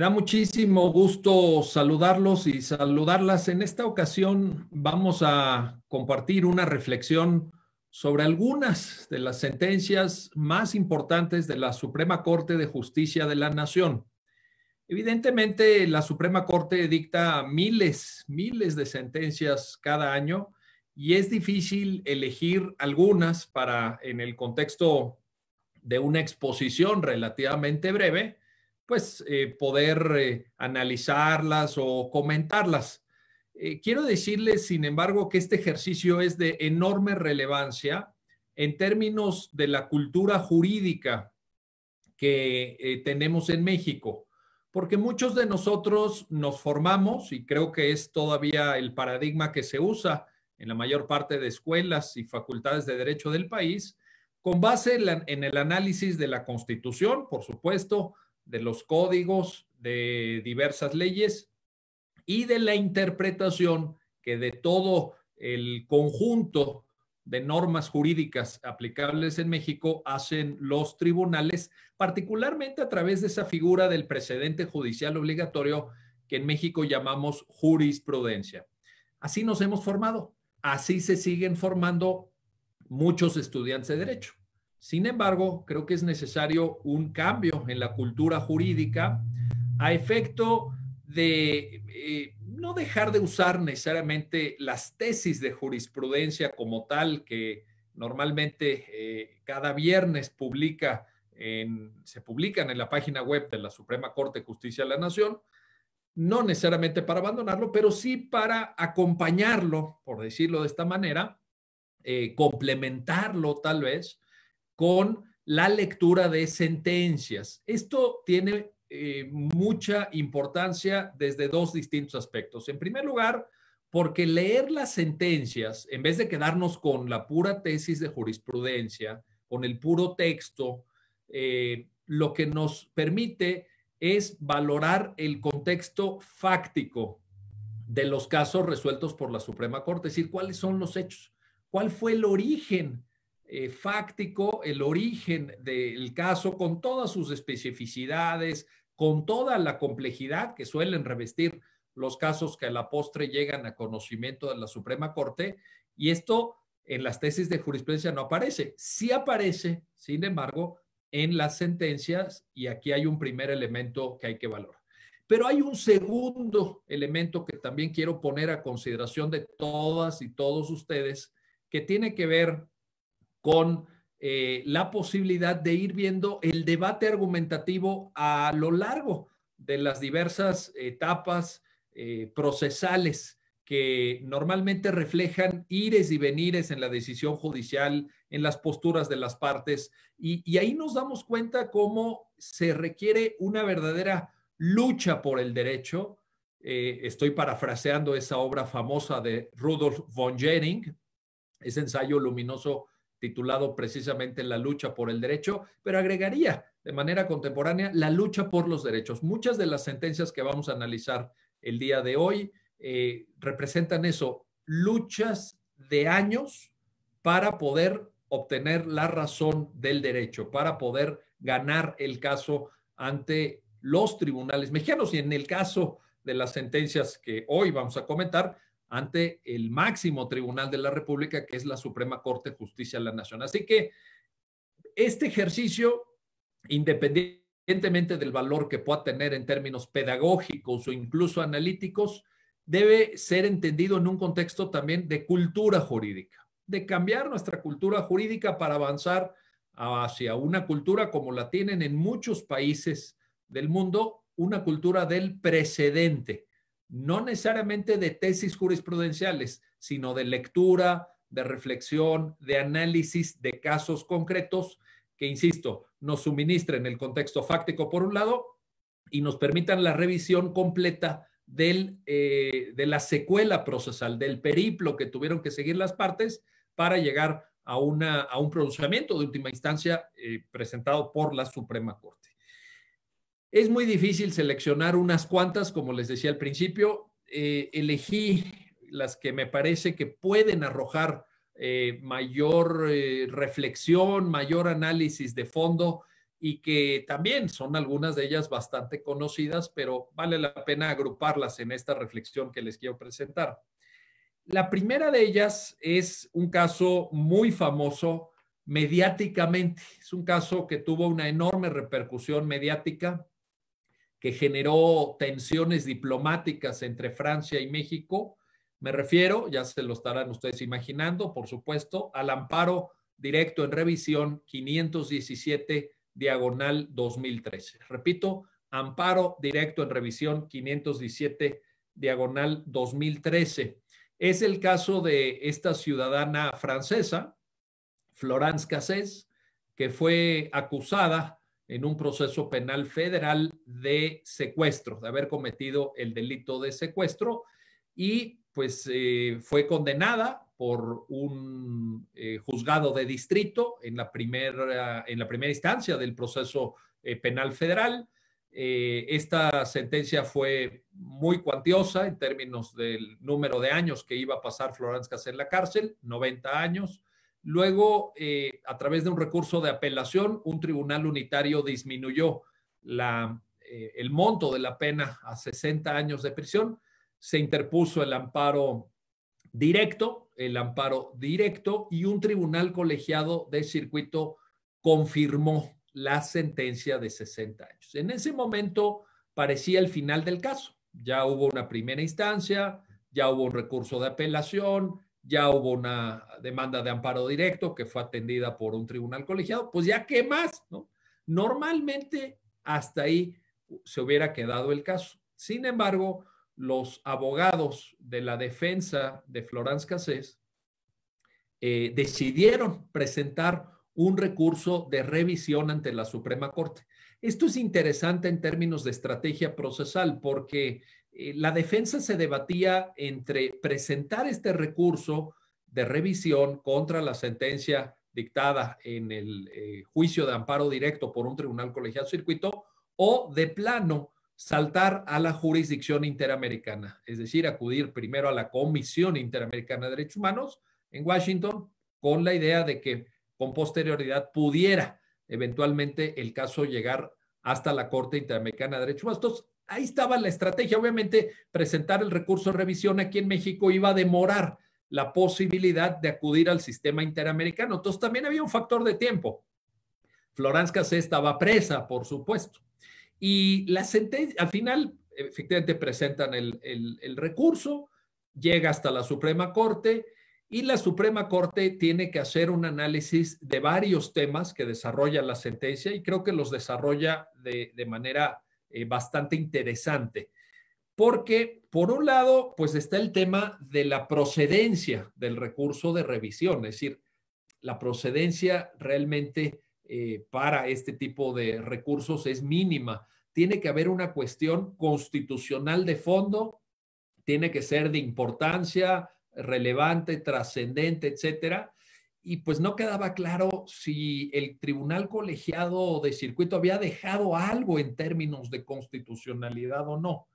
da muchísimo gusto saludarlos y saludarlas. En esta ocasión vamos a compartir una reflexión sobre algunas de las sentencias más importantes de la Suprema Corte de Justicia de la Nación. Evidentemente, la Suprema Corte dicta miles, miles de sentencias cada año y es difícil elegir algunas para, en el contexto de una exposición relativamente breve, pues eh, poder eh, analizarlas o comentarlas. Eh, quiero decirles, sin embargo, que este ejercicio es de enorme relevancia en términos de la cultura jurídica que tenemos en México, porque muchos de nosotros nos formamos, y creo que es todavía el paradigma que se usa en la mayor parte de escuelas y facultades de derecho del país, con base en el análisis de la Constitución, por supuesto, de los códigos, de diversas leyes y de la interpretación que de todo el conjunto de normas jurídicas aplicables en México hacen los tribunales, particularmente a través de esa figura del precedente judicial obligatorio que en México llamamos jurisprudencia. Así nos hemos formado, así se siguen formando muchos estudiantes de derecho. Sin embargo, creo que es necesario un cambio en la cultura jurídica a efecto de eh, no dejar de usar necesariamente las tesis de jurisprudencia como tal que normalmente eh, cada viernes se publican en la página web de la Suprema Corte de Justicia de la Nación, no necesariamente para abandonarlo, pero sí para acompañarlo, por decirlo de esta manera, eh, complementarlo tal vez con la lectura de sentencias. Esto tiene eh, mucha importancia desde dos distintos aspectos. En primer lugar, porque leer las sentencias, en vez de quedarnos con la pura tesis de jurisprudencia, con el puro texto, eh, lo que nos permite es valorar el contexto fáctico de los casos resueltos por la Suprema Corte, es decir, cuáles son los hechos, cuál fue el origen eh, fáctico el origen del caso con todas sus especificidades, con toda la complejidad que suelen revestir los casos que a la postre llegan a conocimiento de la Suprema Corte. Y esto en las tesis de jurisprudencia no aparece. Sí aparece, sin embargo, en las sentencias y aquí hay un primer elemento que hay que valorar. Pero hay un segundo elemento que también quiero poner a consideración de todas y todos ustedes que tiene que ver con eh, la posibilidad de ir viendo el debate argumentativo a lo largo de las diversas etapas eh, procesales que normalmente reflejan ires y venires en la decisión judicial, en las posturas de las partes, y, ahí nos damos cuenta cómo se requiere una verdadera lucha por el derecho. Eh, estoy parafraseando esa obra famosa de Rudolf von Jering, ese ensayo luminoso titulado precisamente La lucha por el derecho, pero agregaría de manera contemporánea la lucha por los derechos. Muchas de las sentencias que vamos a analizar el día de hoy eh, representan eso, luchas de años para poder obtener la razón del derecho, para poder ganar el caso ante los tribunales mexicanos. Y en el caso de las sentencias que hoy vamos a comentar, ante el máximo tribunal de la República, que es la Suprema Corte de Justicia de la Nación. Así que este ejercicio, independientemente del valor que pueda tener en términos pedagógicos o incluso analíticos, debe ser entendido en un contexto también de cultura jurídica, de cambiar nuestra cultura jurídica para avanzar hacia una cultura como la tienen en muchos países del mundo, una cultura del precedente, no necesariamente de tesis jurisprudenciales, sino de lectura, de reflexión, de análisis de casos concretos que, insisto, nos suministren el contexto fáctico por un lado y nos permitan la revisión completa del, eh, de la secuela procesal, del periplo que tuvieron que seguir las partes para llegar a, una, un pronunciamiento de última instancia eh, presentado por la Suprema Corte. Es muy difícil seleccionar unas cuantas, como les decía al principio. Eh, elegí las que me parece que pueden arrojar eh, mayor eh, reflexión, mayor análisis de fondo y que también son algunas de ellas bastante conocidas, pero vale la pena agruparlas en esta reflexión que les quiero presentar. La primera de ellas es un caso muy famoso mediáticamente. Es un caso que tuvo una enorme repercusión mediática que generó tensiones diplomáticas entre Francia y México. Me refiero, ya se lo estarán ustedes imaginando, por supuesto, al amparo directo en revisión 517 diagonal 2013. Repito, amparo directo en revisión 517 diagonal 2013. Es el caso de esta ciudadana francesa, Florence Cassés, que fue acusada en un proceso penal federal de secuestro, de haber cometido el delito de secuestro y pues eh, fue condenada por un eh, juzgado de distrito en la, primera, en la primera instancia del proceso eh, penal federal. esta sentencia fue muy cuantiosa en términos del número de años que iba a pasar Florence en la cárcel, 90 años. Luego, eh, a través de un recurso de apelación, un tribunal unitario disminuyó eh, el monto de la pena a 60 años de prisión. Se interpuso el amparo directo, el amparo directo, y un tribunal colegiado de circuito confirmó la sentencia de 60 años. En ese momento parecía el final del caso. Ya hubo una primera instancia, ya hubo un recurso de apelación, ya hubo una demanda de amparo directo que fue atendida por un tribunal colegiado, pues ya qué más, ¿no? Normalmente hasta ahí se hubiera quedado el caso. Sin embargo, los abogados de la defensa de Florence Cassés eh, decidieron presentar un recurso de revisión ante la Suprema Corte. Esto es interesante en términos de estrategia procesal porque eh, la defensa se debatía entre presentar este recurso de revisión contra la sentencia dictada en el eh, juicio de amparo directo por un tribunal colegiado circuito o de plano saltar a la jurisdicción interamericana, es decir, acudir primero a la Comisión Interamericana de Derechos Humanos en Washington con la idea de que con posterioridad pudiera eventualmente el caso llegar hasta la Corte Interamericana de Derechos Humanos ahí estaba la estrategia. Obviamente, presentar el recurso de revisión aquí en México iba a demorar la posibilidad de acudir al sistema interamericano. Entonces, también había un factor de tiempo. Florence se estaba presa, por supuesto. Y la sentencia, al final, efectivamente presentan el, recurso, llega hasta la Suprema Corte y la Suprema Corte tiene que hacer un análisis de varios temas que desarrolla la sentencia y creo que los desarrolla de manera eh, bastante interesante. Porque, por un lado, pues está el tema de la procedencia del recurso de revisión, es decir, la procedencia realmente eh, para este tipo de recursos es mínima. Tiene que haber una cuestión constitucional de fondo, tiene que ser de importancia relevante, trascendente, etcétera, y pues no quedaba claro si el tribunal colegiado de circuito había dejado algo en términos de constitucionalidad o no.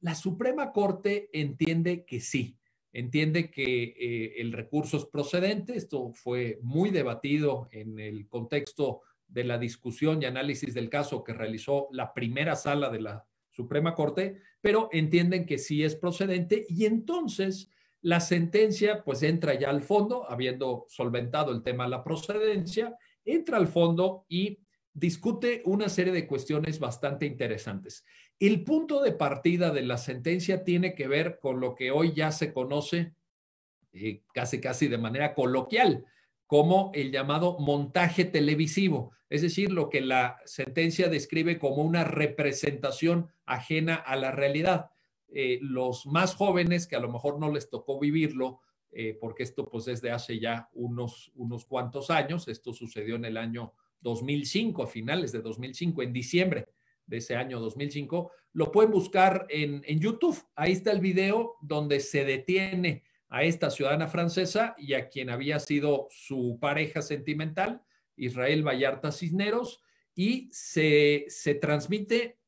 La Suprema Corte entiende que sí, entiende que eh, el recurso es procedente, esto fue muy debatido en el contexto de la discusión y análisis del caso que realizó la primera sala de la Suprema Corte, pero entienden que sí es procedente y entonces la sentencia pues entra ya al fondo, habiendo solventado el tema de la procedencia, entra al fondo y discute una serie de cuestiones bastante interesantes. El punto de partida de la sentencia tiene que ver con lo que hoy ya se conoce eh, casi casi de manera coloquial como el llamado montaje televisivo, es decir, lo que la sentencia describe como una representación ajena a la realidad. Eh, los más jóvenes que a lo mejor no les tocó vivirlo, eh, porque esto pues es de hace ya unos, unos cuantos años, esto sucedió en el año 2005, a finales de 2005, en diciembre de ese año 2005, lo pueden buscar en, YouTube, ahí está el video donde se detiene a esta ciudadana francesa y a quien había sido su pareja sentimental, Israel Vallarta Cisneros, y se, se transmite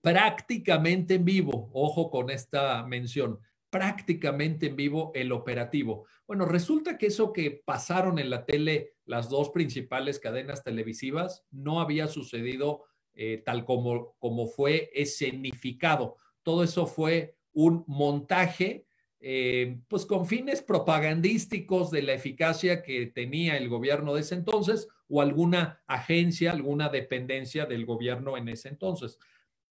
prácticamente en vivo, ojo con esta mención, prácticamente en vivo el operativo. Bueno, resulta que eso que pasaron en la tele las dos principales cadenas televisivas no había sucedido eh, tal como, fue escenificado. Todo eso fue un montaje, eh, pues con fines propagandísticos de la eficacia que tenía el gobierno de ese entonces o alguna agencia, alguna dependencia del gobierno en ese entonces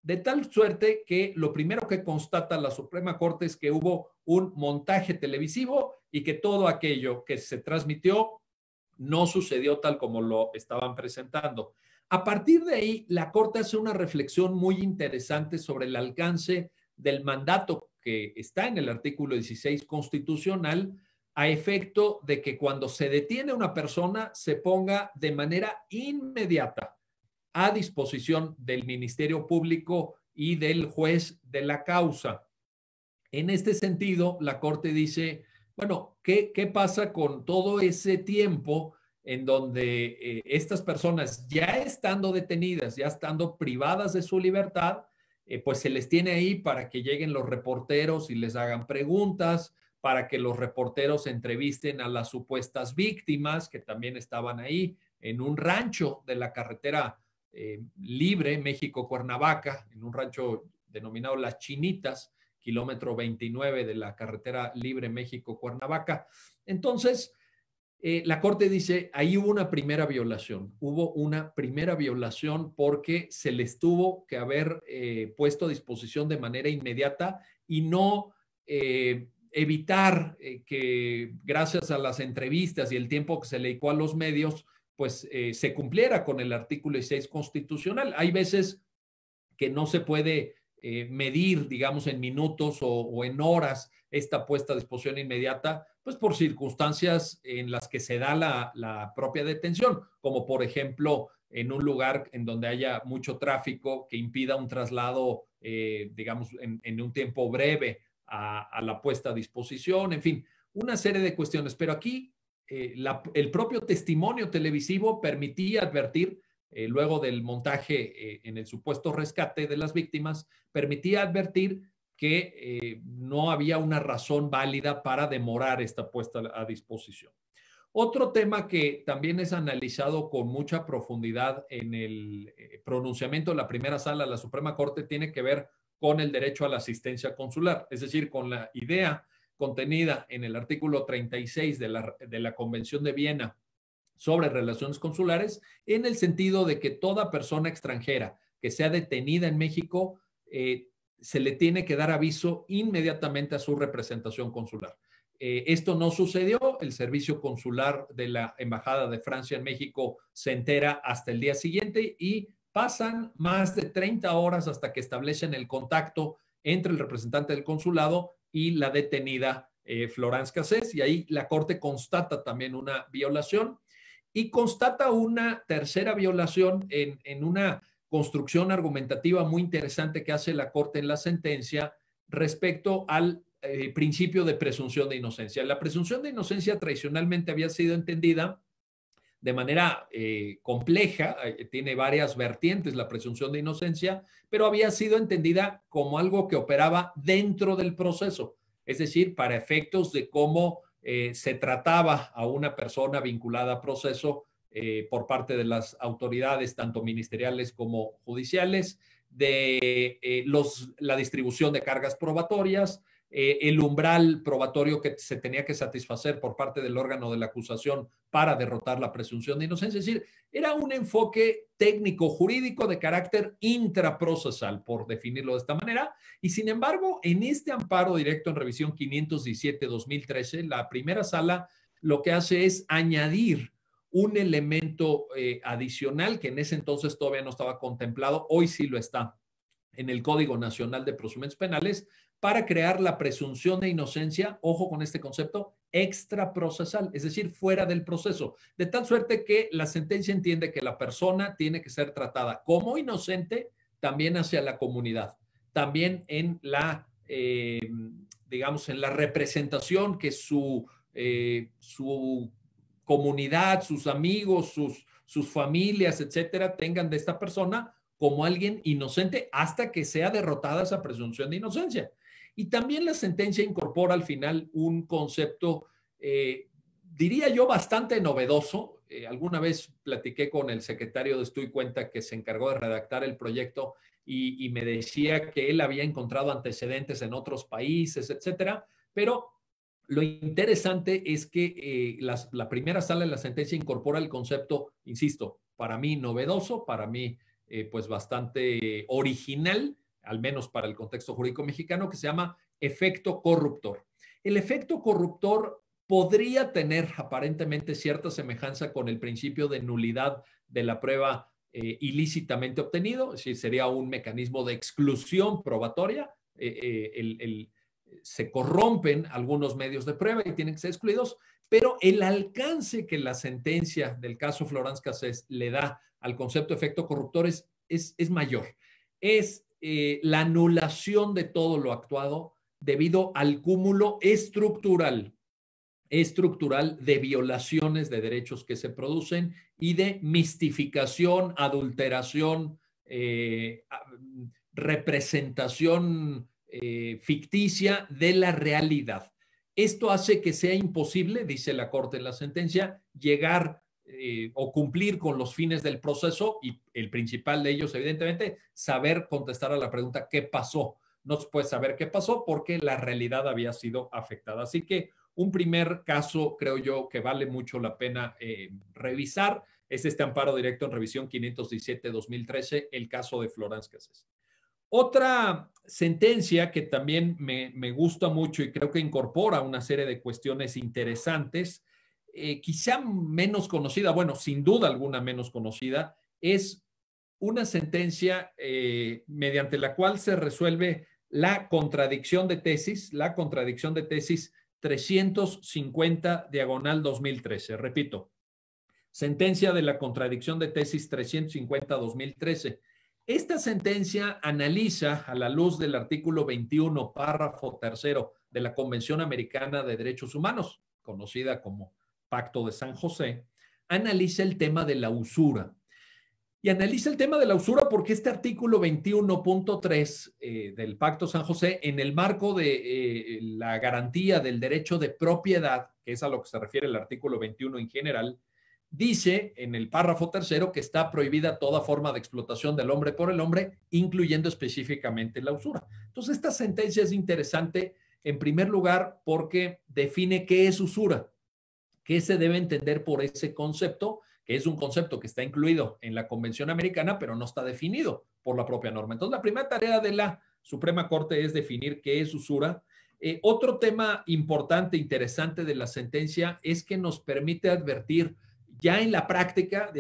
de tal suerte que lo primero que constata la Suprema Corte es que hubo un montaje televisivo y que todo aquello que se transmitió no sucedió tal como lo estaban presentando. A partir de ahí, la Corte hace una reflexión muy interesante sobre el alcance del mandato que está en el artículo 16 constitucional a efecto de que cuando se detiene una persona se ponga de manera inmediata a disposición del Ministerio Público y del juez de la causa. En este sentido, la Corte dice, bueno, ¿qué, pasa con todo ese tiempo en donde eh, estas personas ya estando detenidas, ya estando privadas de su libertad, eh, pues se les tiene ahí para que lleguen los reporteros y les hagan preguntas, para que los reporteros entrevisten a las supuestas víctimas que también estaban ahí en un rancho de la carretera eh, libre México-Cuernavaca, en un rancho denominado Las Chinitas, kilómetro 29 de la carretera libre México-Cuernavaca. Entonces, eh, la Corte dice, ahí hubo una primera violación, hubo una primera violación porque se les tuvo que haber eh, puesto a disposición de manera inmediata y no evitar que gracias a las entrevistas y el tiempo que se le dedicó a los medios, pues eh, se cumpliera con el artículo 6 constitucional. Hay veces que no se puede eh, medir, digamos, en minutos o, en horas esta puesta a disposición inmediata, pues por circunstancias en las que se da la, propia detención, como por ejemplo en un lugar en donde haya mucho tráfico que impida un traslado, eh, digamos, en, un tiempo breve a la puesta a disposición, en fin, una serie de cuestiones. Pero aquí eh, el propio testimonio televisivo permitía advertir, eh, luego del montaje eh, en el supuesto rescate de las víctimas, permitía advertir que no había una razón válida para demorar esta puesta a disposición. Otro tema que también es analizado con mucha profundidad en el pronunciamiento de la primera sala de la Suprema Corte tiene que ver con el derecho a la asistencia consular, es decir, con la idea contenida en el artículo 36 de la, de la Convención de Viena sobre relaciones consulares, en el sentido de que toda persona extranjera que sea detenida en México eh, se le tiene que dar aviso inmediatamente a su representación consular. Eh, esto no sucedió, el servicio consular de la Embajada de Francia en México se entera hasta el día siguiente y pasan más de 30 horas hasta que establecen el contacto entre el representante del consulado y la detenida eh, Florence Cassés. Y ahí la Corte constata también una violación y constata una tercera violación en, una construcción argumentativa muy interesante que hace la Corte en la sentencia respecto al eh, principio de presunción de inocencia. La presunción de inocencia tradicionalmente había sido entendida de manera eh, compleja, eh, tiene varias vertientes la presunción de inocencia, pero había sido entendida como algo que operaba dentro del proceso, es decir, para efectos de cómo eh, se trataba a una persona vinculada a proceso por parte de las autoridades, tanto ministeriales como judiciales, de los, la distribución de cargas probatorias, eh, el umbral probatorio que se tenía que satisfacer por parte del órgano de la acusación para derrotar la presunción de inocencia. Es decir, era un enfoque técnico jurídico de carácter intraprocesal, por definirlo de esta manera. Y sin embargo, en este amparo directo en revisión 517-2013, la primera sala lo que hace es añadir un elemento eh, adicional que en ese entonces todavía no estaba contemplado, hoy sí lo está en el Código Nacional de Procedimientos Penales, para crear la presunción de inocencia, ojo con este concepto, extraprocesal, es decir, fuera del proceso, de tal suerte que la sentencia entiende que la persona tiene que ser tratada como inocente también hacia la comunidad, también en la, eh, digamos, en la representación que su, eh, su comunidad, sus amigos, sus, sus familias, etcétera, tengan de esta persona como alguien inocente hasta que sea derrotada esa presunción de inocencia. Y también la sentencia incorpora al final un concepto, eh, diría yo, bastante novedoso. Eh, alguna vez platiqué con el secretario de Estoy Cuenta que se encargó de redactar el proyecto y, me decía que él había encontrado antecedentes en otros países, etcétera. Pero lo interesante es que eh, la primera sala de la sentencia incorpora el concepto, insisto, para mí novedoso, para mí pues bastante original al menos para el contexto jurídico mexicano, que se llama efecto corruptor. El efecto corruptor podría tener aparentemente cierta semejanza con el principio de nulidad de la prueba eh, ilícitamente obtenido, es decir, sería un mecanismo de exclusión probatoria. Eh, eh, se corrompen algunos medios de prueba y tienen que ser excluidos, pero el alcance que la sentencia del caso Florence Casés le da al concepto efecto corruptor es, es, es mayor. Es eh, la anulación de todo lo actuado debido al cúmulo estructural, estructural de violaciones de derechos que se producen y de mistificación, adulteración, eh, representación eh, ficticia de la realidad. Esto hace que sea imposible, dice la Corte en la sentencia, llegar eh, o cumplir con los fines del proceso y el principal de ellos, evidentemente, saber contestar a la pregunta ¿qué pasó? No se puede saber qué pasó porque la realidad había sido afectada. Así que un primer caso, creo yo, que vale mucho la pena eh, revisar es este amparo directo en revisión 517-2013, el caso de Florence cases Otra sentencia que también me, me gusta mucho y creo que incorpora una serie de cuestiones interesantes eh, quizá menos conocida, bueno, sin duda alguna menos conocida, es una sentencia eh, mediante la cual se resuelve la contradicción de tesis, la contradicción de tesis 350 diagonal 2013. Repito, sentencia de la contradicción de tesis 350 2013. Esta sentencia analiza, a la luz del artículo 21, párrafo tercero de la Convención Americana de Derechos Humanos, conocida como Pacto de San José, analiza el tema de la usura. Y analiza el tema de la usura porque este artículo 21.3 eh, del Pacto San José, en el marco de eh, la garantía del derecho de propiedad, que es a lo que se refiere el artículo 21 en general, dice en el párrafo tercero que está prohibida toda forma de explotación del hombre por el hombre, incluyendo específicamente la usura. Entonces, esta sentencia es interesante, en primer lugar, porque define qué es usura. ¿Qué se debe entender por ese concepto? Que es un concepto que está incluido en la Convención Americana, pero no está definido por la propia norma. Entonces, la primera tarea de la Suprema Corte es definir qué es usura. Eh, otro tema importante, interesante de la sentencia es que nos permite advertir ya en la práctica,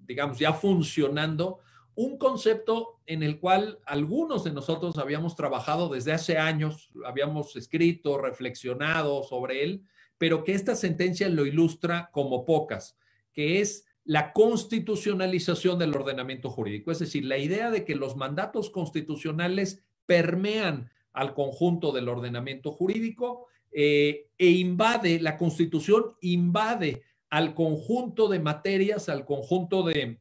digamos, ya funcionando, un concepto en el cual algunos de nosotros habíamos trabajado desde hace años, habíamos escrito, reflexionado sobre él, pero que esta sentencia lo ilustra como pocas, que es la constitucionalización del ordenamiento jurídico, es decir, la idea de que los mandatos constitucionales permean al conjunto del ordenamiento jurídico eh, e invade, la constitución invade al conjunto de materias, al conjunto de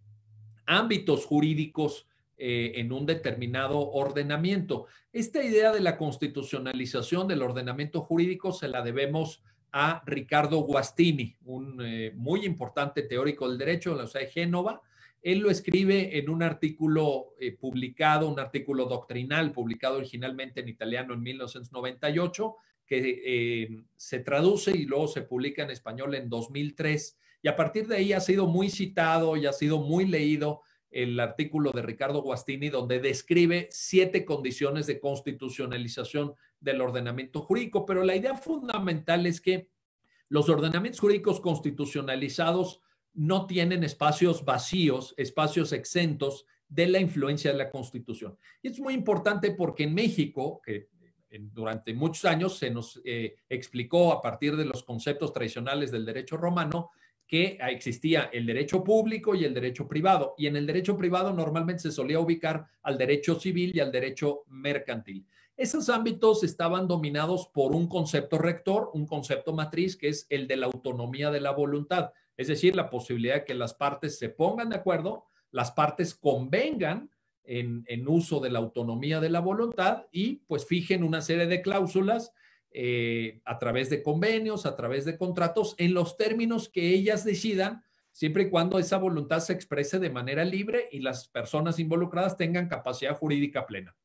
ámbitos jurídicos eh, en un determinado ordenamiento. Esta idea de la constitucionalización del ordenamiento jurídico se la debemos a Ricardo Guastini, un eh, muy importante teórico del derecho en la Universidad de Génova. Él lo escribe en un artículo eh, publicado, un artículo doctrinal publicado originalmente en italiano en 1998, que eh, se traduce y luego se publica en español en 2003. Y a partir de ahí ha sido muy citado y ha sido muy leído el artículo de Ricardo Guastini, donde describe siete condiciones de constitucionalización del ordenamiento jurídico, pero la idea fundamental es que los ordenamientos jurídicos constitucionalizados no tienen espacios vacíos, espacios exentos de la influencia de la Constitución. Y es muy importante porque en México, que eh, durante muchos años se nos eh, explicó a partir de los conceptos tradicionales del derecho romano que existía el derecho público y el derecho privado. Y en el derecho privado normalmente se solía ubicar al derecho civil y al derecho mercantil. Esos ámbitos estaban dominados por un concepto rector, un concepto matriz, que es el de la autonomía de la voluntad, es decir, la posibilidad de que las partes se pongan de acuerdo, las partes convengan en, uso de la autonomía de la voluntad y pues fijen una serie de cláusulas eh, a través de convenios, a través de contratos, en los términos que ellas decidan, siempre y cuando esa voluntad se exprese de manera libre y las personas involucradas tengan capacidad jurídica plena.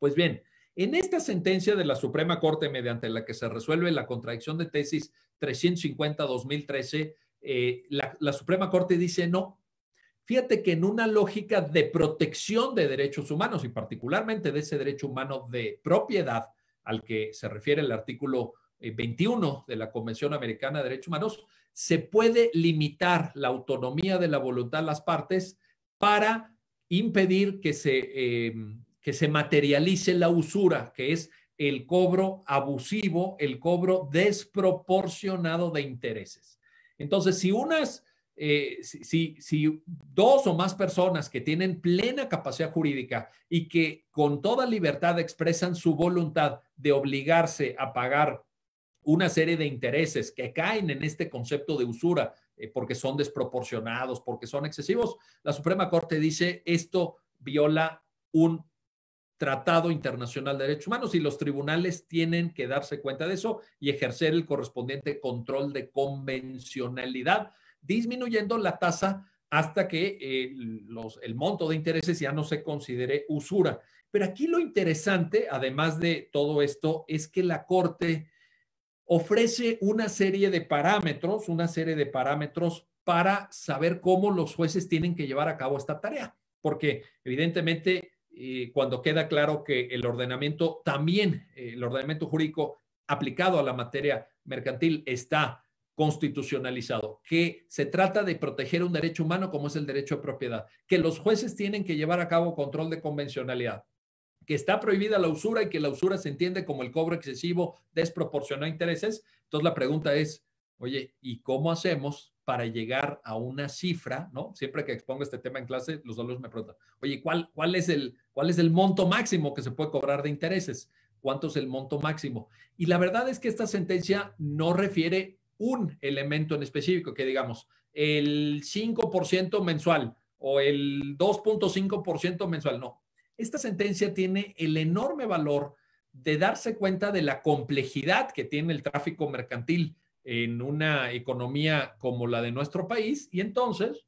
Pues bien, en esta sentencia de la Suprema Corte, mediante la que se resuelve la contradicción de tesis 350-2013, eh, la, Suprema Corte dice no. Fíjate que en una lógica de protección de derechos humanos y particularmente de ese derecho humano de propiedad al que se refiere el artículo 21 eh, de la Convención Americana de Derechos Humanos, se puede limitar la autonomía de la voluntad de las partes para impedir que se eh, que se materialice la usura, que es el cobro abusivo, el cobro desproporcionado de intereses. Entonces, si unas, eh, si, dos o más personas que tienen plena capacidad jurídica y que con toda libertad expresan su voluntad de obligarse a pagar una serie de intereses que caen en este concepto de usura eh, porque son desproporcionados, porque son excesivos, la Suprema Corte dice esto viola un Tratado Internacional de Derechos Humanos y los tribunales tienen que darse cuenta de eso y ejercer el correspondiente control de convencionalidad, disminuyendo la tasa hasta que eh, el monto de intereses ya no se considere usura. Pero aquí lo interesante, además de todo esto, es que la Corte ofrece una serie de parámetros, una serie de parámetros para saber cómo los jueces tienen que llevar a cabo esta tarea, porque evidentemente cuando queda claro que el ordenamiento también, eh, el ordenamiento jurídico aplicado a la materia mercantil está constitucionalizado, que se trata de proteger un derecho humano como es el derecho de propiedad, que los jueces tienen que llevar a cabo control de convencionalidad, que está prohibida la usura y que la usura se entiende como el cobro excesivo desproporcionado a intereses. Entonces la pregunta es, oye, ¿y cómo hacemos para llegar a una cifra, ¿no? Siempre que expongo este tema en clase, los alumnos me preguntan, oye, ¿cuál, cuál, es el, ¿cuál es el monto máximo que se puede cobrar de intereses? ¿Cuánto es el monto máximo? Y la verdad es que esta sentencia no refiere un elemento en específico, que digamos, el 5% mensual o el 2.5% mensual, no. Esta sentencia tiene el enorme valor de darse cuenta de la complejidad que tiene el tráfico mercantil en una economía como la de nuestro país y entonces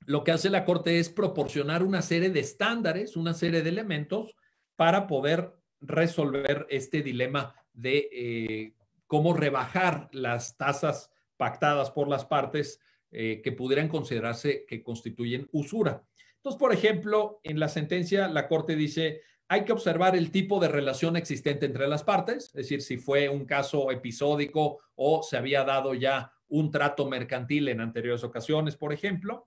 lo que hace la Corte es proporcionar una serie de estándares, una serie de elementos para poder resolver este dilema de eh, cómo rebajar las tasas pactadas por las partes eh, que pudieran considerarse que constituyen usura. Entonces, por ejemplo, en la sentencia la Corte dice, hay que observar el tipo de relación existente entre las partes, es decir, si fue un caso episódico o se había dado ya un trato mercantil en anteriores ocasiones, por ejemplo.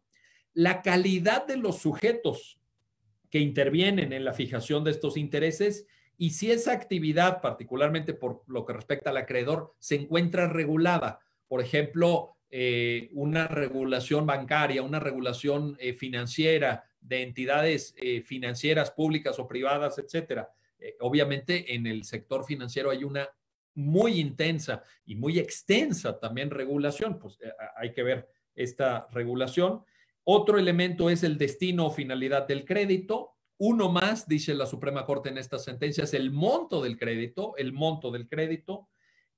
La calidad de los sujetos que intervienen en la fijación de estos intereses y si esa actividad, particularmente por lo que respecta al acreedor, se encuentra regulada. Por ejemplo, eh, una regulación bancaria, una regulación eh, financiera de entidades eh, financieras públicas o privadas, etcétera. obviamente en el sector financiero hay una muy intensa y muy extensa también regulación, pues hay que ver esta regulación. Otro elemento es el destino o finalidad del crédito. Uno más, dice la Suprema Corte en esta sentencia, es el monto del crédito, el monto del crédito.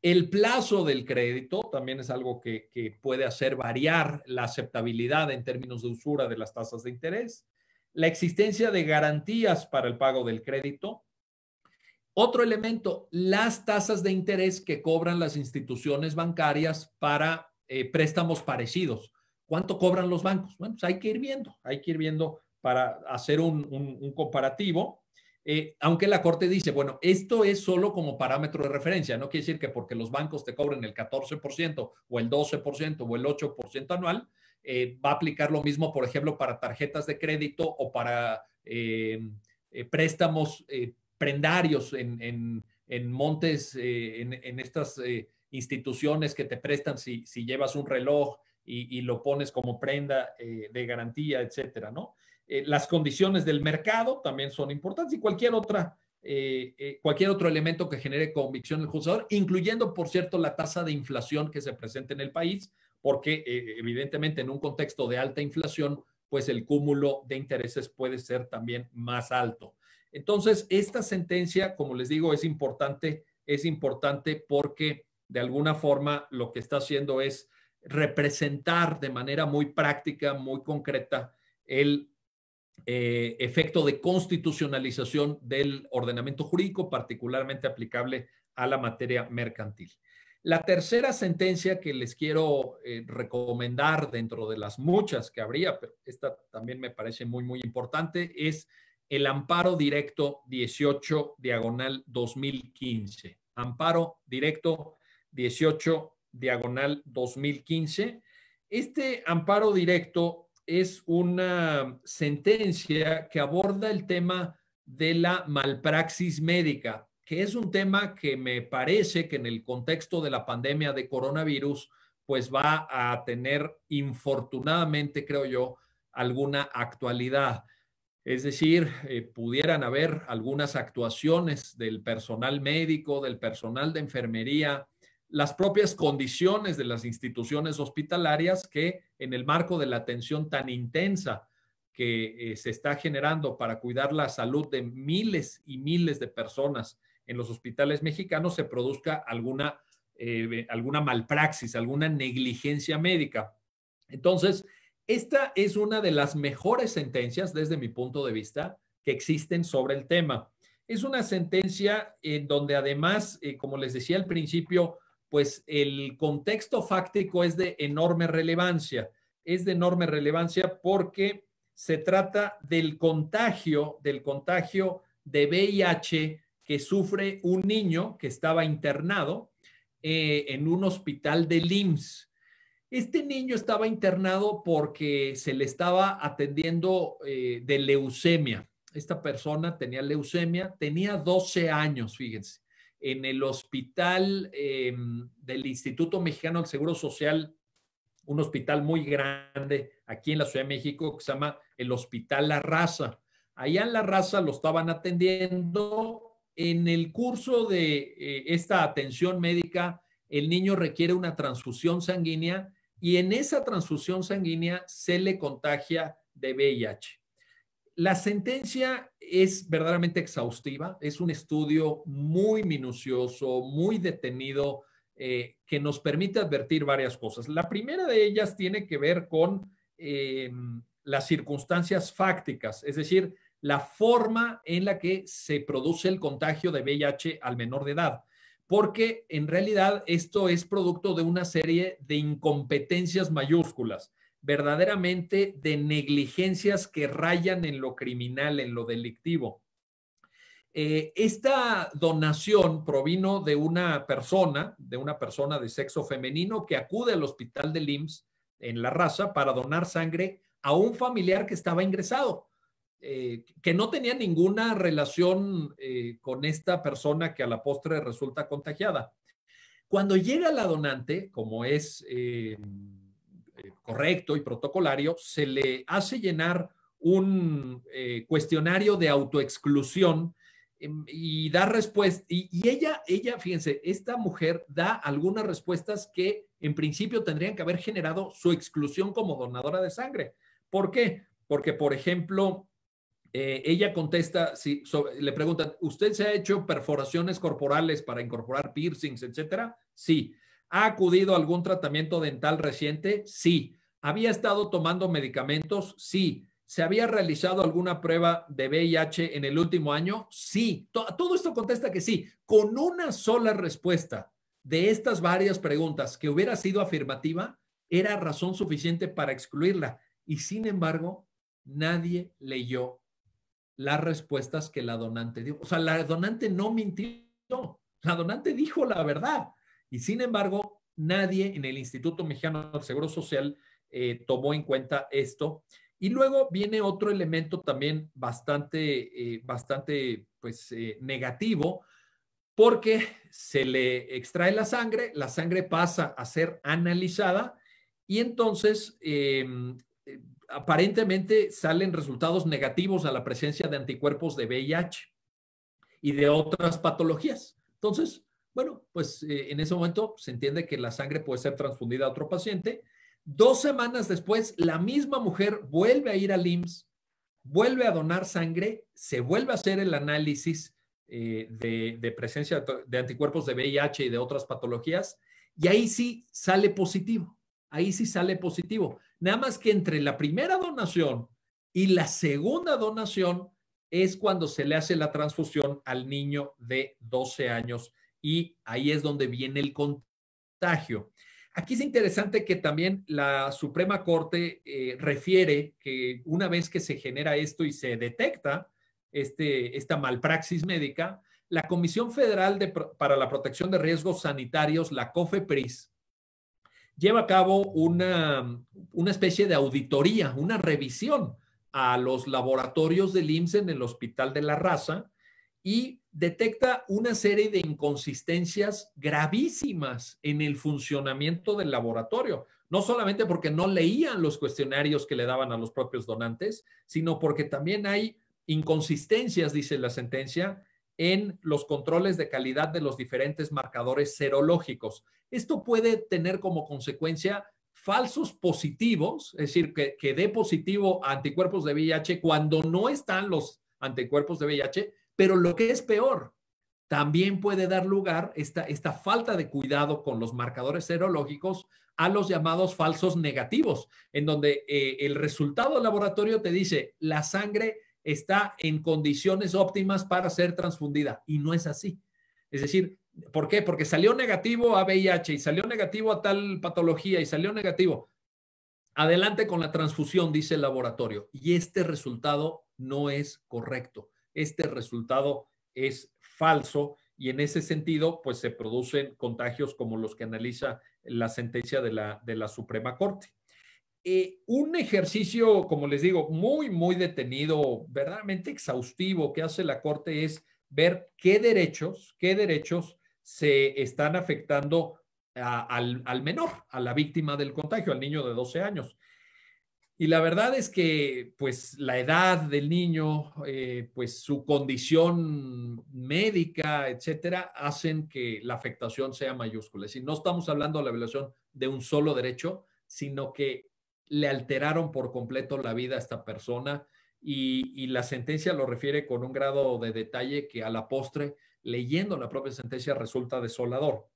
El plazo del crédito también es algo que, puede hacer variar la aceptabilidad en términos de usura de las tasas de interés. La existencia de garantías para el pago del crédito. Otro elemento, las tasas de interés que cobran las instituciones bancarias para eh, préstamos parecidos. ¿Cuánto cobran los bancos? Bueno, pues hay que ir viendo, hay que ir viendo para hacer un comparativo. Eh, aunque la Corte dice, bueno, esto es solo como parámetro de referencia, no quiere decir que porque los bancos te cobren el 14% o el 12% o el 8% anual, eh, va a aplicar lo mismo, por ejemplo, para tarjetas de crédito o para eh, préstamos prendarios en, montes, en, estas instituciones que te prestan si, llevas un reloj y, y, lo pones como prenda de garantía, etcétera, ¿no? Eh, las condiciones del mercado también son importantes y cualquier otra. Eh, eh, cualquier otro elemento que genere convicción del juzgador, incluyendo, por cierto, la tasa de inflación que se presente en el país, porque evidentemente en un contexto de alta inflación, pues el cúmulo de intereses puede ser también más alto. Entonces, esta sentencia, como les digo, es importante, es importante porque de alguna forma lo que está haciendo es representar de manera muy práctica, muy concreta, el eh, efecto de constitucionalización del ordenamiento jurídico, particularmente aplicable a la materia mercantil. La tercera sentencia que les quiero eh, recomendar dentro de las muchas que habría, pero esta también me parece muy, muy importante, es el amparo directo 18 diagonal 2015. Amparo directo 18 diagonal 2015. Este amparo directo es una sentencia que aborda el tema de la malpraxis médica, que es un tema que me parece que en el contexto de la pandemia de coronavirus, pues va a tener, infortunadamente, creo yo, alguna actualidad. Es decir, eh, pudieran haber algunas actuaciones del personal médico, del personal de enfermería, las propias condiciones de las instituciones hospitalarias que en el marco de la atención tan intensa que eh, se está generando para cuidar la salud de miles y miles de personas en los hospitales mexicanos se produzca alguna, eh, alguna malpraxis, alguna negligencia médica. Entonces, esta es una de las mejores sentencias desde mi punto de vista que existen sobre el tema. Es una sentencia en donde además, eh, como les decía al principio, pues el contexto fáctico es de enorme relevancia. Es de enorme relevancia porque se trata del contagio, del contagio de VIH que sufre un niño que estaba internado eh, en un hospital de LIMS. Este niño estaba internado porque se le estaba atendiendo eh, de leucemia. Esta persona tenía leucemia, tenía 12 años, fíjense en el hospital em, del Instituto Mexicano del Seguro Social, un hospital muy grande aquí en la Ciudad de México que se llama el Hospital La Raza. Allá en La Raza lo estaban atendiendo. En el curso de eh, esta atención médica, el niño requiere una transfusión sanguínea y en esa transfusión sanguínea se le contagia de VIH. La sentencia es verdaderamente exhaustiva, es un estudio muy minucioso, muy detenido, eh, que nos permite advertir varias cosas. La primera de ellas tiene que ver con eh, las circunstancias fácticas, es decir, la forma en la que se produce el contagio de VIH al menor de edad, porque en realidad esto es producto de una serie de incompetencias mayúsculas verdaderamente de negligencias que rayan en lo criminal, en lo delictivo. Eh, esta donación provino de una persona, de una persona de sexo femenino que acude al hospital de IMSS en La Raza para donar sangre a un familiar que estaba ingresado, eh, que no tenía ninguna relación eh, con esta persona que a la postre resulta contagiada. Cuando llega la donante, como es eh, correcto y protocolario, se le hace llenar un eh, cuestionario de autoexclusión em, y da respuesta. Y, ella, ella, fíjense, esta mujer da algunas respuestas que en principio tendrían que haber generado su exclusión como donadora de sangre. ¿Por qué? Porque, por ejemplo, eh, ella contesta, si le preguntan, ¿usted se ha hecho perforaciones corporales para incorporar piercings, etcétera? Sí. ¿Ha acudido a algún tratamiento dental reciente? Sí. ¿Había estado tomando medicamentos? Sí. ¿Se había realizado alguna prueba de VIH en el último año? Sí. Todo esto contesta que sí. Con una sola respuesta de estas varias preguntas que hubiera sido afirmativa, era razón suficiente para excluirla. Y sin embargo, nadie leyó las respuestas que la donante dio. O sea, la donante no mintió. La donante dijo la verdad. Y sin embargo, nadie en el Instituto Mexicano del Seguro Social eh, tomó en cuenta esto. Y luego viene otro elemento también bastante, eh, bastante pues, eh, negativo, porque se le extrae la sangre, la sangre pasa a ser analizada y entonces aparentemente salen resultados negativos a la presencia de anticuerpos de VIH y de otras patologías. Entonces, bueno, pues eh, en ese momento se entiende que la sangre puede ser transfundida a otro paciente. Dos semanas después, la misma mujer vuelve a ir al IMSS, vuelve a donar sangre, se vuelve a hacer el análisis eh, de, presencia de anticuerpos de VIH y de otras patologías, y ahí sí sale positivo, ahí sí sale positivo. Nada más que entre la primera donación y la segunda donación es cuando se le hace la transfusión al niño de 12 años y ahí es donde viene el contagio. Aquí es interesante que también la Suprema Corte eh, refiere que una vez que se genera esto y se detecta este, esta malpraxis médica, la Comisión Federal para la Protección de Riesgos Sanitarios, la COFEPRIS, lleva a cabo una, una especie de auditoría, una revisión a los laboratorios del IMSS e en el Hospital de la Raza, y detecta una serie de inconsistencias gravísimas en el funcionamiento del laboratorio, no solamente porque no leían los cuestionarios que le daban a los propios donantes, sino porque también hay inconsistencias, dice la sentencia, en los controles de calidad de los diferentes marcadores serológicos. Esto puede tener como consecuencia falsos positivos, es decir, que, dé positivo a anticuerpos de VIH cuando no están los anticuerpos de VIH, pero lo que es peor, también puede dar lugar esta, esta falta de cuidado con los marcadores serológicos a los llamados falsos negativos, en donde eh, el resultado del laboratorio te dice la sangre está en condiciones óptimas para ser transfundida y no es así. Es decir, ¿por qué? Porque salió negativo a VIH y salió negativo a tal patología y salió negativo. Adelante con la transfusión, dice el laboratorio. Y este resultado no es correcto este resultado es falso y en ese sentido, pues se producen contagios como los que analiza la sentencia de la, Suprema Corte. Eh, un ejercicio, como les digo, muy, muy detenido, verdaderamente exhaustivo que hace la Corte es ver qué derechos, qué derechos se están afectando al, al, menor, a la víctima del contagio, al niño de 12 años. Y la verdad es que, pues, la edad del niño, eh, pues, su condición médica, etcétera, hacen que la afectación sea mayúscula. Es decir, no estamos hablando de la violación de un solo derecho, sino que le alteraron por completo la vida a esta persona y la sentencia lo refiere con un grado de detalle que a la postre, leyendo la propia sentencia, resulta desolador.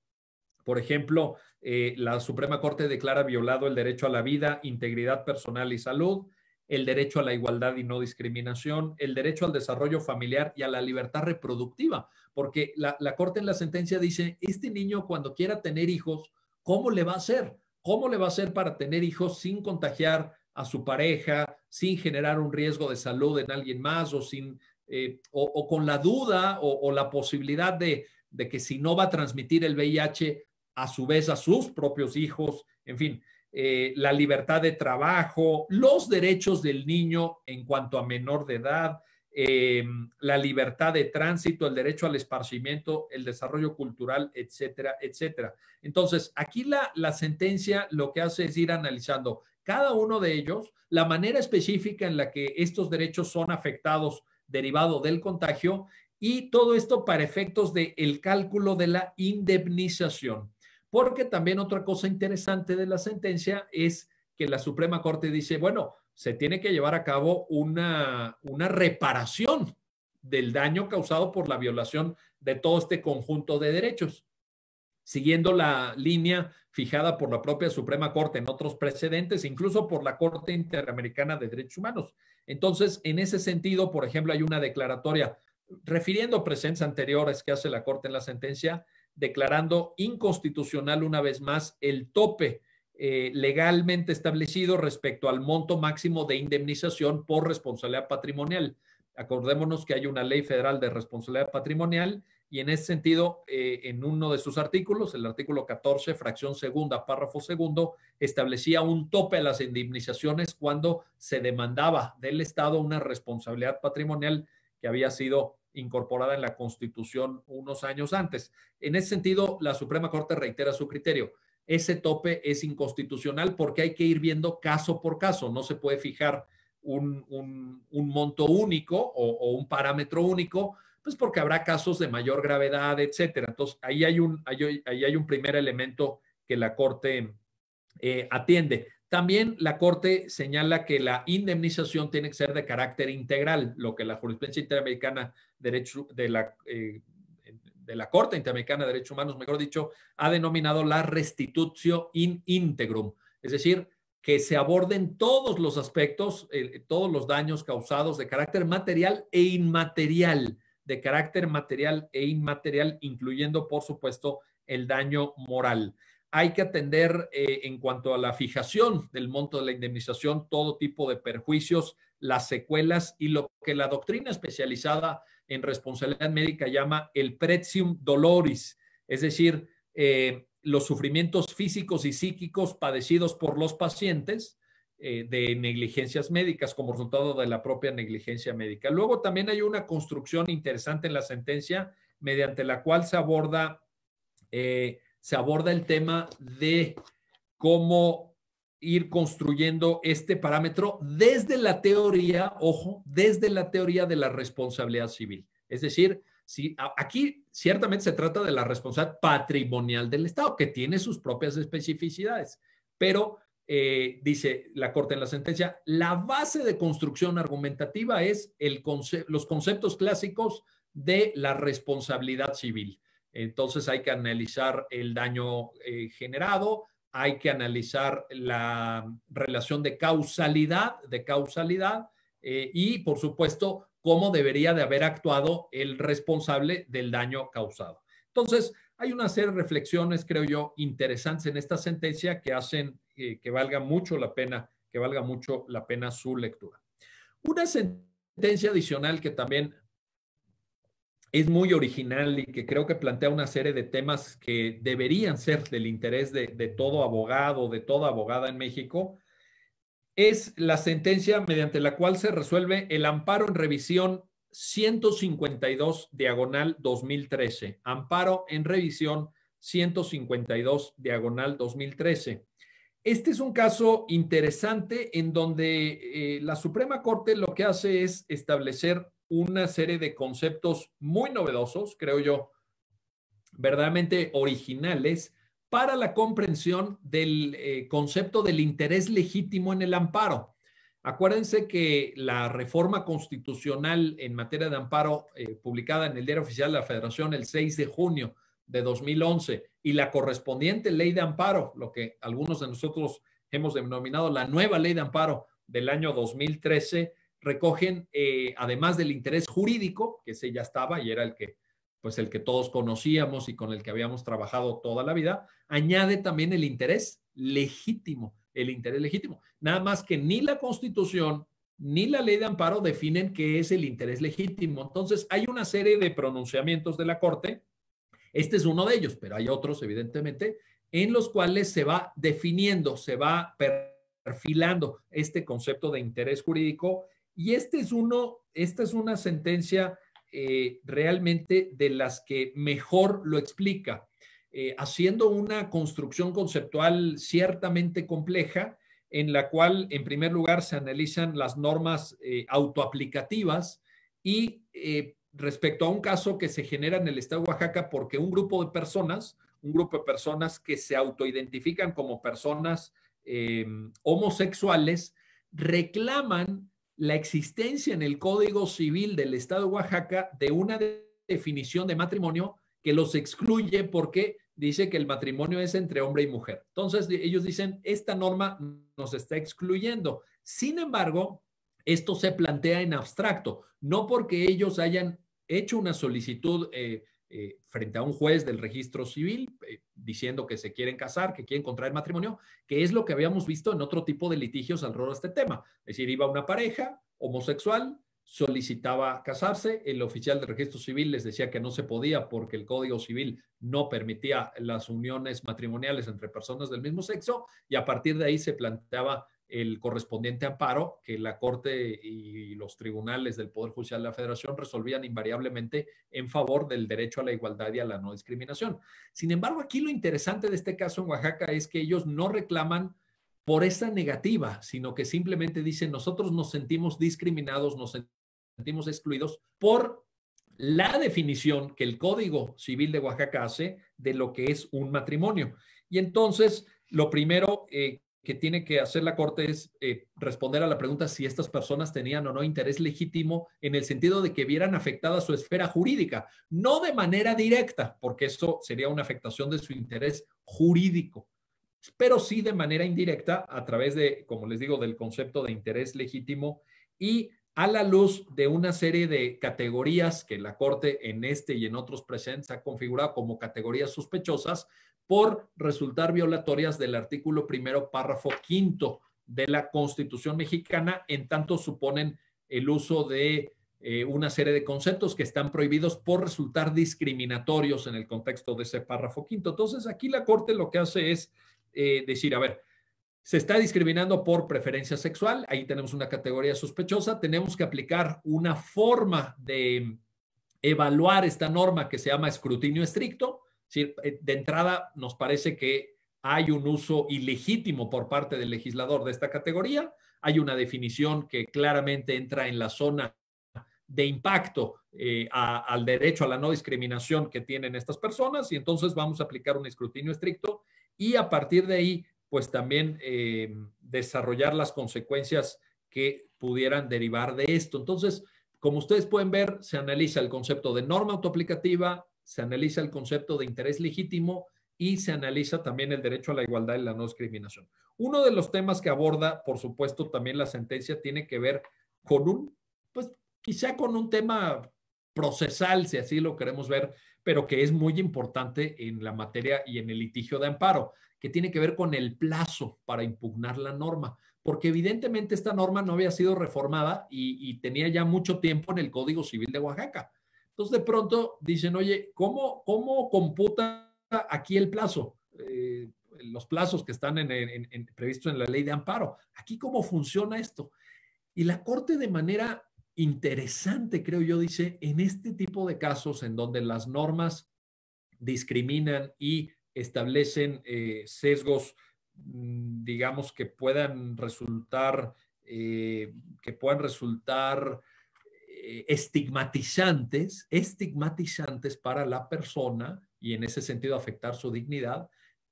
Por ejemplo, eh, la Suprema Corte declara violado el derecho a la vida, integridad personal y salud, el derecho a la igualdad y no discriminación, el derecho al desarrollo familiar y a la libertad reproductiva, porque la, Corte en la sentencia dice, este niño cuando quiera tener hijos, ¿cómo le va a hacer? ¿Cómo le va a hacer para tener hijos sin contagiar a su pareja, sin generar un riesgo de salud en alguien más o sin... Eh, o, con la duda o, la posibilidad de, de que si no va a transmitir el VIH, a su vez a sus propios hijos, en fin, eh, la libertad de trabajo, los derechos del niño en cuanto a menor de edad, eh, la libertad de tránsito, el derecho al esparcimiento, el desarrollo cultural, etcétera, etcétera. Entonces, aquí la, sentencia lo que hace es ir analizando cada uno de ellos, la manera específica en la que estos derechos son afectados derivado del contagio y todo esto para efectos del el cálculo de la indemnización. Porque también otra cosa interesante de la sentencia es que la Suprema Corte dice, bueno, se tiene que llevar a cabo una, reparación del daño causado por la violación de todo este conjunto de derechos. Siguiendo la línea fijada por la propia Suprema Corte en otros precedentes, incluso por la Corte Interamericana de Derechos Humanos. Entonces, en ese sentido, por ejemplo, hay una declaratoria refiriendo presencias anteriores que hace la Corte en la sentencia declarando inconstitucional una vez más el tope eh, legalmente establecido respecto al monto máximo de indemnización por responsabilidad patrimonial. Acordémonos que hay una ley federal de responsabilidad patrimonial y en ese sentido, eh, en uno de sus artículos, el artículo 14, fracción segunda, párrafo segundo, establecía un tope a las indemnizaciones cuando se demandaba del Estado una responsabilidad patrimonial que había sido incorporada en la Constitución unos años antes. En ese sentido, la Suprema Corte reitera su criterio. Ese tope es inconstitucional porque hay que ir viendo caso por caso. No se puede fijar un, monto único o, un parámetro único, pues porque habrá casos de mayor gravedad, etcétera. Entonces, ahí hay un, primer elemento que la Corte eh, atiende. También la Corte señala que la indemnización tiene que ser de carácter integral, lo que la jurisprudencia interamericana de la, eh, de la Corte Interamericana de Derechos Humanos, mejor dicho, ha denominado la restitutio in integrum, es decir, que se aborden todos los aspectos, eh, todos los daños causados de carácter material e inmaterial, de carácter material e inmaterial, incluyendo, por supuesto, el daño moral hay que atender eh, en cuanto a la fijación del monto de la indemnización todo tipo de perjuicios, las secuelas y lo que la doctrina especializada en responsabilidad médica llama el pretium doloris, es decir, eh, los sufrimientos físicos y psíquicos padecidos por los pacientes eh, de negligencias médicas como resultado de la propia negligencia médica. Luego también hay una construcción interesante en la sentencia mediante la cual se aborda se aborda el tema de cómo ir construyendo este parámetro desde la teoría, ojo, desde la teoría de la responsabilidad civil. Es decir, si, aquí ciertamente se trata de la responsabilidad patrimonial del Estado, que tiene sus propias especificidades, pero eh, dice la Corte en la sentencia, la base de construcción argumentativa es el los conceptos clásicos de la responsabilidad civil. Entonces hay que analizar el daño eh, generado, hay que analizar la relación de causalidad, de causalidad, eh, y por supuesto cómo debería de haber actuado el responsable del daño causado. Entonces, hay una serie de reflexiones, creo yo, interesantes en esta sentencia que hacen eh, que valga mucho la pena, que valga mucho la pena su lectura. Una sentencia adicional que también es muy original y que creo que plantea una serie de temas que deberían ser del interés de, todo abogado, de toda abogada en México, es la sentencia mediante la cual se resuelve el amparo en revisión 152 diagonal 2013. Amparo en revisión 152 diagonal 2013. Este es un caso interesante en donde eh, la Suprema Corte lo que hace es establecer una serie de conceptos muy novedosos, creo yo, verdaderamente originales para la comprensión del eh, concepto del interés legítimo en el amparo. Acuérdense que la reforma constitucional en materia de amparo eh, publicada en el Diario Oficial de la Federación el 6 de junio de 2011 y la correspondiente ley de amparo, lo que algunos de nosotros hemos denominado la nueva ley de amparo del año 2013, recogen, eh, además del interés jurídico, que ese ya estaba y era el que, pues el que todos conocíamos y con el que habíamos trabajado toda la vida, añade también el interés legítimo, el interés legítimo. Nada más que ni la Constitución ni la ley de amparo definen qué es el interés legítimo. Entonces, hay una serie de pronunciamientos de la Corte. Este es uno de ellos, pero hay otros, evidentemente, en los cuales se va definiendo, se va perfilando este concepto de interés jurídico y este es uno, esta es una sentencia eh, realmente de las que mejor lo explica, eh, haciendo una construcción conceptual ciertamente compleja, en la cual, en primer lugar, se analizan las normas eh, autoaplicativas y respecto a un caso que se genera en el estado de Oaxaca porque un grupo de personas, un grupo de personas que se autoidentifican como personas homosexuales, reclaman la existencia en el Código Civil del Estado de Oaxaca de una definición de matrimonio que los excluye porque dice que el matrimonio es entre hombre y mujer. Entonces, ellos dicen, esta norma nos está excluyendo. Sin embargo, esto se plantea en abstracto, no porque ellos hayan hecho una solicitud eh, eh, frente a un juez del registro civil eh, diciendo que se quieren casar, que quieren contraer matrimonio, que es lo que habíamos visto en otro tipo de litigios alrededor de este tema. Es decir, iba una pareja homosexual, solicitaba casarse, el oficial del registro civil les decía que no se podía porque el código civil no permitía las uniones matrimoniales entre personas del mismo sexo y a partir de ahí se planteaba el correspondiente amparo que la Corte y los tribunales del Poder Judicial de la Federación resolvían invariablemente en favor del derecho a la igualdad y a la no discriminación. Sin embargo, aquí lo interesante de este caso en Oaxaca es que ellos no reclaman por esta negativa, sino que simplemente dicen nosotros nos sentimos discriminados, nos sentimos excluidos por la definición que el Código Civil de Oaxaca hace de lo que es un matrimonio. Y entonces, lo primero eh, que tiene que hacer la Corte es eh, responder a la pregunta si estas personas tenían o no interés legítimo en el sentido de que vieran afectada su esfera jurídica, no de manera directa, porque eso sería una afectación de su interés jurídico, pero sí de manera indirecta a través de, como les digo, del concepto de interés legítimo y a la luz de una serie de categorías que la Corte en este y en otros presentes ha configurado como categorías sospechosas, por resultar violatorias del artículo primero, párrafo quinto de la Constitución mexicana, en tanto suponen el uso de eh, una serie de conceptos que están prohibidos por resultar discriminatorios en el contexto de ese párrafo quinto. Entonces, aquí la Corte lo que hace es eh, decir, a ver, se está discriminando por preferencia sexual, ahí tenemos una categoría sospechosa, tenemos que aplicar una forma de evaluar esta norma que se llama escrutinio estricto, eh, de entrada, nos parece que hay un uso ilegítimo por parte del legislador de esta categoría, hay una definición que claramente entra en la zona de impacto eh, al derecho a la no discriminación que tienen estas personas y entonces vamos a aplicar un escrutinio estricto y a partir de ahí, pues también eh, desarrollar las consecuencias que pudieran derivar de esto. Entonces, como ustedes pueden ver, se analiza el concepto de norma autoaplicativa, se analiza el concepto de interés legítimo y se analiza también el derecho a la igualdad y la no discriminación. Uno de los temas que aborda, por supuesto, también la sentencia tiene que ver con un, pues quizá con un tema procesal, si así lo queremos ver, pero que es muy importante en la materia y en el litigio de amparo, que tiene que ver con el plazo para impugnar la norma, porque evidentemente esta norma no había sido reformada y, y tenía ya mucho tiempo en el Código Civil de Oaxaca. Entonces, de pronto dicen, oye, ¿cómo, computa aquí el plazo? Eh, los plazos que están previstos en la ley de amparo. Aquí, ¿cómo funciona esto? Y la Corte, de manera interesante, creo yo, dice, en este tipo de casos en donde las normas discriminan y establecen eh, sesgos, mm, digamos, que puedan resultar, eh, que puedan resultar eh, estigmatizantes, estigmatizantes para la persona y en ese sentido afectar su dignidad,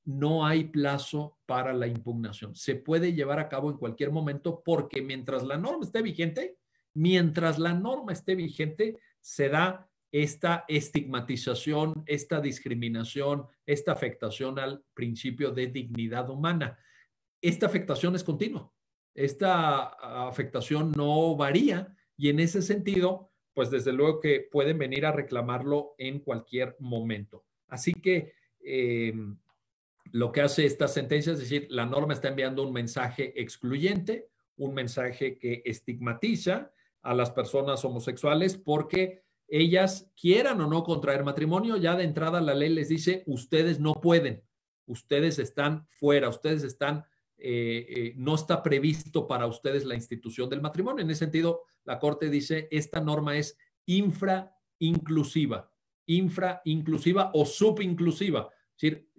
no hay plazo para la impugnación. Se puede llevar a cabo en cualquier momento porque mientras la norma esté vigente, mientras la norma esté vigente, se da esta estigmatización, esta discriminación, esta afectación al principio de dignidad humana. Esta afectación es continua. Esta afectación no varía y en ese sentido, pues desde luego que pueden venir a reclamarlo en cualquier momento. Así que em, lo que hace esta sentencia es decir, la norma está enviando un mensaje excluyente, un mensaje que estigmatiza a las personas homosexuales porque ellas quieran o no contraer matrimonio, ya de entrada la ley les dice, ustedes no pueden, ustedes están fuera, ustedes están eh, eh, no está previsto para ustedes la institución del matrimonio. En ese sentido, la Corte dice, esta norma es infrainclusiva, infrainclusiva o subinclusiva. Es decir,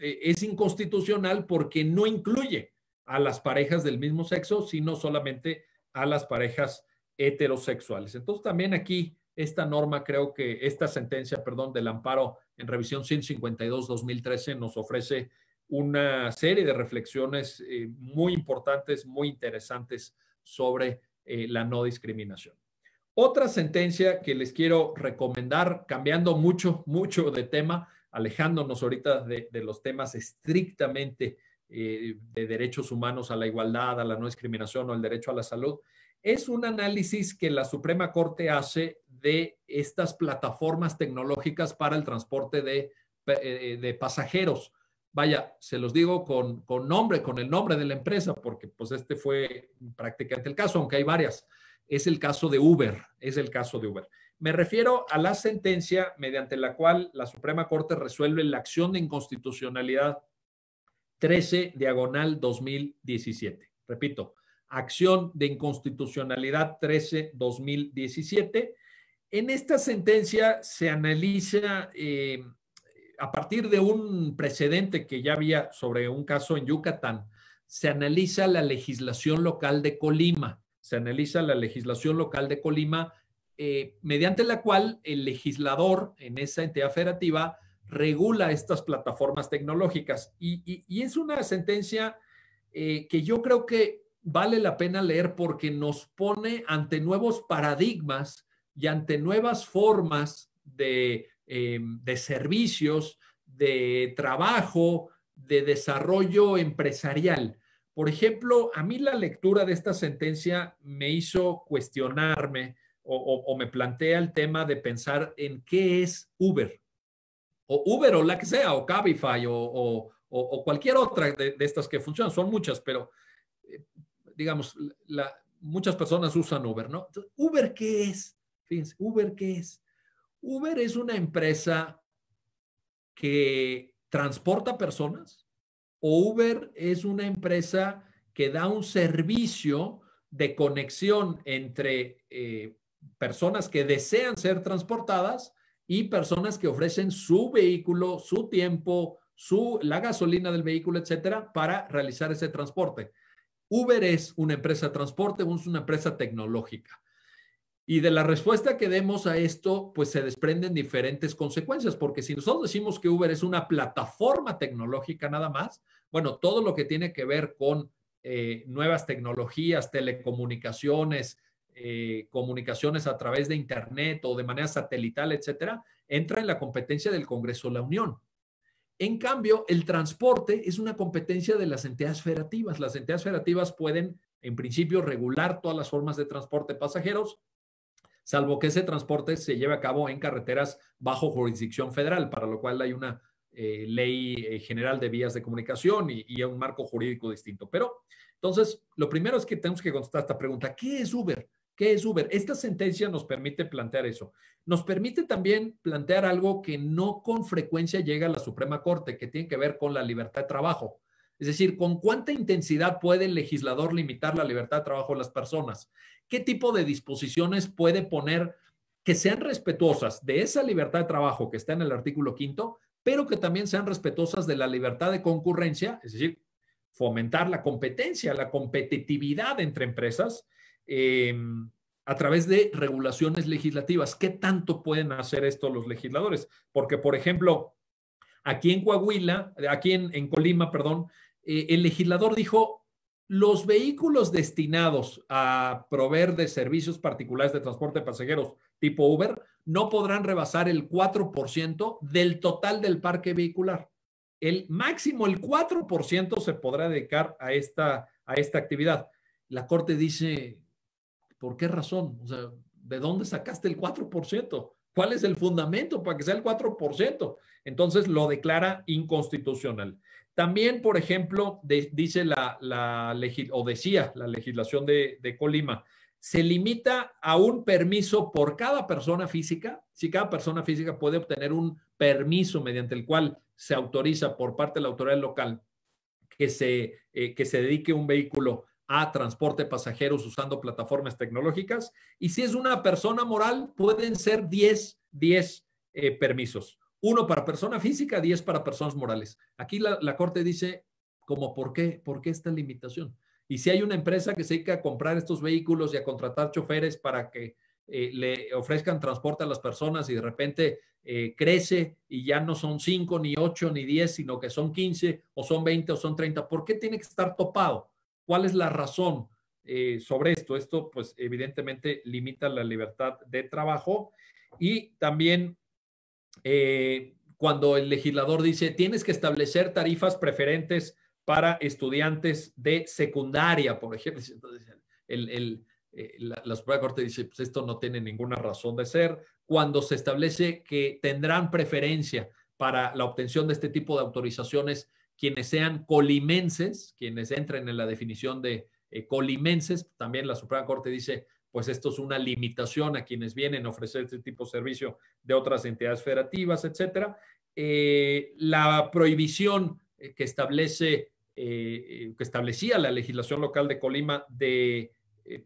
eh, es inconstitucional porque no incluye a las parejas del mismo sexo, sino solamente a las parejas heterosexuales. Entonces, también aquí esta norma, creo que esta sentencia, perdón, del amparo en revisión 152-2013 nos ofrece una serie de reflexiones eh, muy importantes, muy interesantes sobre eh, la no discriminación. Otra sentencia que les quiero recomendar, cambiando mucho, mucho de tema, alejándonos ahorita de, los temas estrictamente eh, de derechos humanos a la igualdad, a la no discriminación o el derecho a la salud, es un análisis que la Suprema Corte hace de estas plataformas tecnológicas para el transporte de pasajeros Vaya, se los digo con, nombre, con el nombre de la empresa, porque pues este fue prácticamente el caso, aunque hay varias. Es el caso de Uber, es el caso de Uber. Me refiero a la sentencia mediante la cual la Suprema Corte resuelve la acción de inconstitucionalidad 13 diagonal 2017. Repito, acción de inconstitucionalidad 13 2017. En esta sentencia se analiza eh, a partir de un precedente que ya había sobre un caso en Yucatán, se analiza la legislación local de Colima. Se analiza la legislación local de Colima, eh, mediante la cual el legislador en esa entidad federativa regula estas plataformas tecnológicas. Y, es una sentencia eh, que yo creo que vale la pena leer porque nos pone ante nuevos paradigmas y ante nuevas formas de eh, de servicios, de trabajo, de desarrollo empresarial. Por ejemplo, a mí la lectura de esta sentencia me hizo cuestionarme o, me plantea el tema de pensar en qué es Uber, o Uber o la que sea, o Cabify o, o cualquier otra de, estas que funcionan. Son muchas, pero eh, digamos, muchas personas usan Uber, ¿no? ¿Uber qué es? Fíjense, ¿Uber qué es? Uber es una empresa que transporta personas o Uber es una empresa que da un servicio de conexión entre eh, personas que desean ser transportadas y personas que ofrecen su vehículo, su tiempo, su, la gasolina del vehículo, etcétera, para realizar ese transporte. Uber es una empresa de transporte, es una empresa tecnológica. Y de la respuesta que demos a esto, pues se desprenden diferentes consecuencias, porque si nosotros decimos que Uber es una plataforma tecnológica nada más, bueno, todo lo que tiene que ver con eh, nuevas tecnologías, telecomunicaciones, eh, comunicaciones a través de Internet o de manera satelital, etcétera, entra en la competencia del Congreso de la Unión. En cambio, el transporte es una competencia de las entidades federativas. Las entidades federativas pueden, en principio, regular todas las formas de transporte pasajeros, salvo que ese transporte se lleve a cabo en carreteras bajo jurisdicción federal, para lo cual hay una eh, ley eh, general de vías de comunicación y, y un marco jurídico distinto. Pero entonces, lo primero es que tenemos que contestar esta pregunta, ¿qué es Uber? ¿Qué es Uber? Esta sentencia nos permite plantear eso. Nos permite también plantear algo que no con frecuencia llega a la Suprema Corte, que tiene que ver con la libertad de trabajo. Es decir, con cuánta intensidad puede el legislador limitar la libertad de trabajo de las personas qué tipo de disposiciones puede poner que sean respetuosas de esa libertad de trabajo que está en el artículo quinto, pero que también sean respetuosas de la libertad de concurrencia, es decir, fomentar la competencia, la competitividad entre empresas em, a través de regulaciones legislativas. ¿Qué tanto pueden hacer esto los legisladores? Porque, por ejemplo, aquí en Coahuila, aquí en, Colima, perdón, eh, el legislador dijo, los vehículos destinados a proveer de servicios particulares de transporte de pasajeros tipo Uber no podrán rebasar el 4% del total del parque vehicular. El máximo, el 4% se podrá dedicar a esta, a esta actividad. La Corte dice, ¿por qué razón? sea, ¿de dónde sacaste el 4%? ¿Cuál es el fundamento para que sea el 4%? Entonces lo declara inconstitucional. También, por ejemplo, dice la, o decía la legislación de, Colima, se limita a un permiso por cada persona física, si cada persona física puede obtener un permiso mediante el cual se autoriza por parte de la autoridad local que se, eh, dedique un vehículo a transporte de pasajeros usando plataformas tecnológicas. Y si es una persona moral, pueden ser 10, eh, permisos uno para persona física, diez para personas morales. Aquí la, Corte dice, como, ¿por qué? ¿Por qué esta limitación? Y si hay una empresa que se dedica a comprar estos vehículos y a contratar choferes para que eh, le ofrezcan transporte a las personas y de repente eh, crece y ya no son cinco, ni ocho, ni diez, sino que son quince, o son veinte, o son treinta. ¿por qué tiene que estar topado? ¿Cuál es la razón eh, sobre esto? Esto pues evidentemente limita la libertad de trabajo y también eh, cuando el legislador dice tienes que establecer tarifas preferentes para estudiantes de secundaria, por ejemplo. Eh, la, Suprema Corte dice, pues esto no tiene ninguna razón de ser, cuando se establece que tendrán preferencia para la obtención de este tipo de autorizaciones quienes sean colimenses, quienes entren en la definición de eh, colimenses, también la Suprema Corte dice, pues esto es una limitación a quienes vienen a ofrecer este tipo de servicio de otras entidades federativas, etcétera. Eh, la prohibición eh, que establece, eh, que establecía la legislación local de Colima de,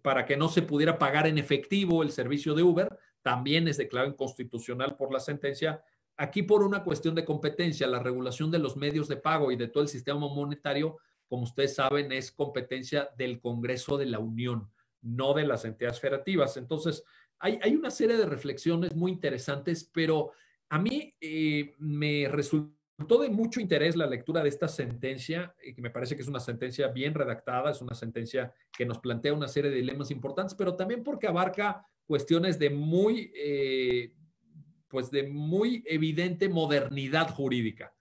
para que no se pudiera pagar en efectivo el servicio de Uber, también es declarada inconstitucional por la sentencia. Aquí por una cuestión de competencia, la regulación de los medios de pago y de todo el sistema monetario, como ustedes saben, es competencia del Congreso de la Unión no de las entidades federativas. Entonces, hay, una serie de reflexiones muy interesantes, pero a mí eh, me resultó de mucho interés la lectura de esta sentencia, eh, que me parece que es una sentencia bien redactada, es una sentencia que nos plantea una serie de dilemas importantes, pero también porque abarca cuestiones de muy, eh, pues de muy evidente modernidad jurídica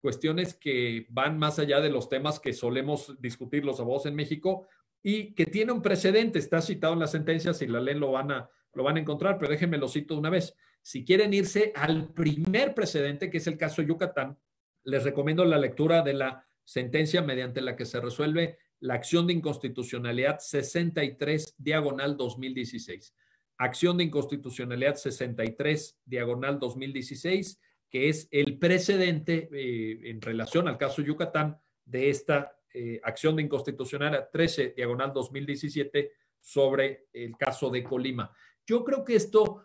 cuestiones que van más allá de los temas que solemos discutir los abogados en México, y que tiene un precedente, está citado en la sentencia, si la ley lo van a, lo van a encontrar, pero déjenme lo cito una vez. Si quieren irse al primer precedente, que es el caso Yucatán, les recomiendo la lectura de la sentencia mediante la que se resuelve la acción de inconstitucionalidad 63 diagonal 2016. Acción de inconstitucionalidad 63 diagonal 2016, que es el precedente eh, en relación al caso Yucatán de esta eh, acción de inconstitucional 13, diagonal 2017, sobre el caso de Colima. Yo creo que esto,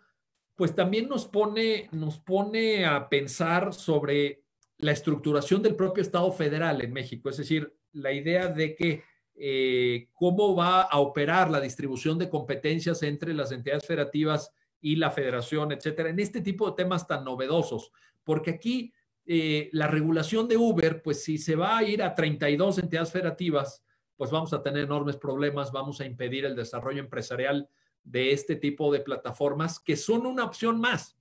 pues también nos pone, nos pone a pensar sobre la estructuración del propio Estado federal en México, es decir, la idea de que eh, cómo va a operar la distribución de competencias entre las entidades federativas y la federación, etcétera, en este tipo de temas tan novedosos, porque aquí eh, la regulación de Uber, pues si se va a ir a 32 entidades federativas, pues vamos a tener enormes problemas, vamos a impedir el desarrollo empresarial de este tipo de plataformas que son una opción más.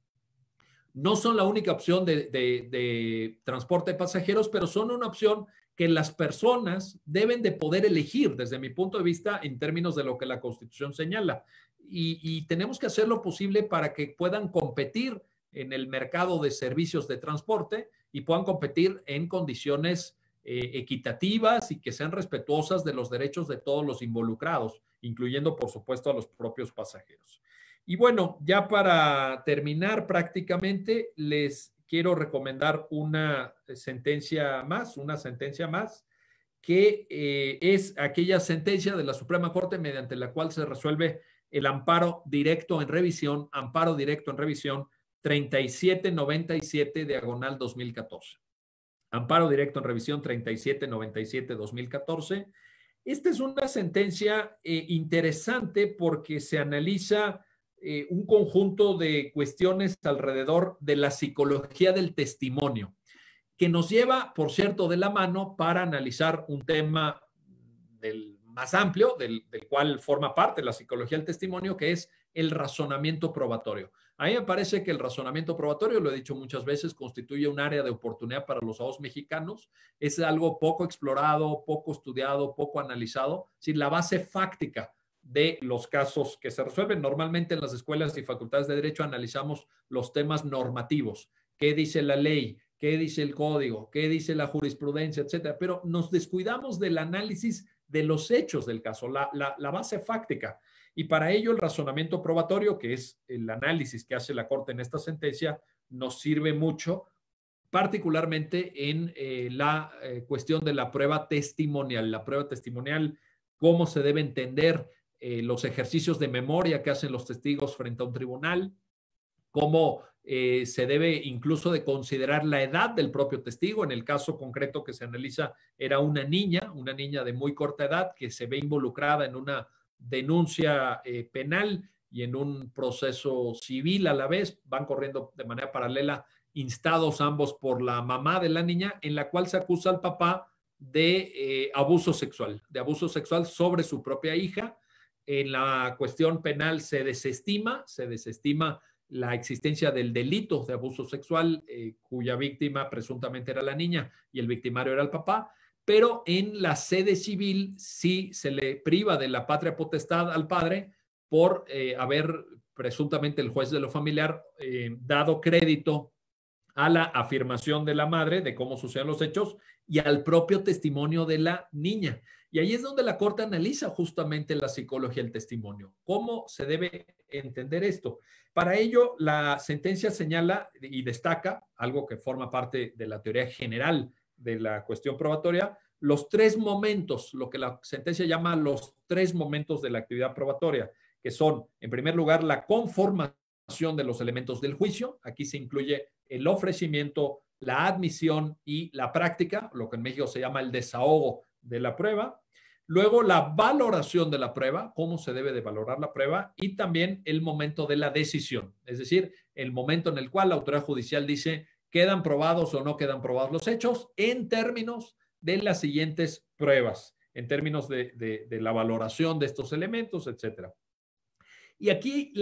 No son la única opción de, transporte de pasajeros, pero son una opción que las personas deben de poder elegir desde mi punto de vista en términos de lo que la Constitución señala. Y, y, tenemos que hacer lo posible para que puedan competir en el mercado de servicios de transporte y puedan competir en condiciones eh, equitativas y que sean respetuosas de los derechos de todos los involucrados, incluyendo, por supuesto, a los propios pasajeros. Y bueno, ya para terminar prácticamente, les quiero recomendar una sentencia más, una sentencia más, que eh, es aquella sentencia de la Suprema Corte mediante la cual se resuelve el amparo directo en revisión, amparo directo en revisión 3797 diagonal 2014. Amparo directo en revisión 3797-2014. Esta es una sentencia eh, interesante porque se analiza eh, un conjunto de cuestiones alrededor de la psicología del testimonio, que nos lleva, por cierto, de la mano para analizar un tema del, más amplio, del, del cual forma parte la psicología del testimonio, que es el razonamiento probatorio. A mí me parece que el razonamiento probatorio, lo he dicho muchas veces, constituye un área de oportunidad para los abogados mexicanos. Es algo poco explorado, poco estudiado, poco analizado. sin la base fáctica de los casos que se resuelven. Normalmente en las escuelas y facultades de derecho analizamos los temas normativos. ¿Qué dice la ley? ¿Qué dice el código? ¿Qué dice la jurisprudencia? Etcétera. Pero nos descuidamos del análisis de los hechos del caso, la base fáctica. Y para ello el razonamiento probatorio, que es el análisis que hace la Corte en esta sentencia, nos sirve mucho, particularmente en eh, la eh, cuestión de la prueba testimonial. La prueba testimonial, cómo se debe entender eh, los ejercicios de memoria que hacen los testigos frente a un tribunal, cómo se debe incluso de considerar la edad del propio testigo. En el caso concreto que se analiza, era una niña, una niña de muy corta edad que se ve involucrada en una denuncia eh, penal y en un proceso civil a la vez. Van corriendo de manera paralela, instados ambos por la mamá de la niña, en la cual se acusa al papá de eh, abuso sexual, de abuso sexual sobre su propia hija. En la cuestión penal se desestima, se desestima la existencia del delito de abuso sexual eh, cuya víctima presuntamente era la niña y el victimario era el papá pero en la sede civil sí se le priva de la patria potestad al padre por eh, haber presuntamente el juez de lo familiar eh, dado crédito a la afirmación de la madre de cómo suceden los hechos y al propio testimonio de la niña. Y ahí es donde la Corte analiza justamente la psicología del testimonio. ¿Cómo se debe entender esto? Para ello, la sentencia señala y destaca algo que forma parte de la teoría general de la cuestión probatoria, los tres momentos, lo que la sentencia llama los tres momentos de la actividad probatoria, que son, en primer lugar, la conformación de los elementos del juicio. Aquí se incluye el ofrecimiento, la admisión y la práctica, lo que en México se llama el desahogo de la prueba. Luego, la valoración de la prueba, cómo se debe de valorar la prueba y también el momento de la decisión, es decir, el momento en el cual la autoridad judicial dice, quedan probados o no quedan probados los hechos en términos de las siguientes pruebas, en términos de, la valoración de estos elementos, etcétera. Y aquí,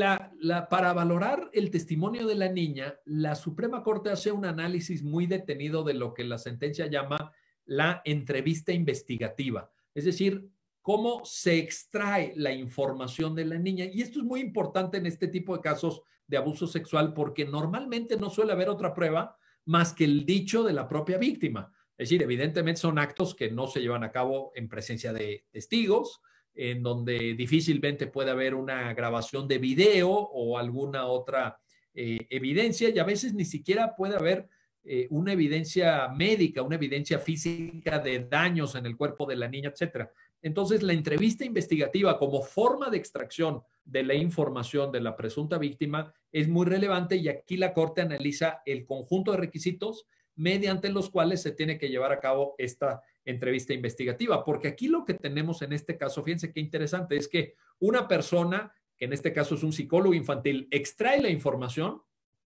para valorar el testimonio de la niña, la Suprema Corte hace un análisis muy detenido de lo que la sentencia llama la entrevista investigativa, es decir, cómo se extrae la información de la niña. Y esto es muy importante en este tipo de casos de abuso sexual porque normalmente no suele haber otra prueba más que el dicho de la propia víctima. Es decir, evidentemente son actos que no se llevan a cabo en presencia de testigos, en donde difícilmente puede haber una grabación de video o alguna otra eh, evidencia y a veces ni siquiera puede haber eh, una evidencia médica, una evidencia física de daños en el cuerpo de la niña, etc. Entonces, la entrevista investigativa como forma de extracción de la información de la presunta víctima es muy relevante y aquí la Corte analiza el conjunto de requisitos mediante los cuales se tiene que llevar a cabo esta entrevista investigativa, porque aquí lo que tenemos en este caso, fíjense qué interesante, es que una persona, que en este caso es un psicólogo infantil, extrae la información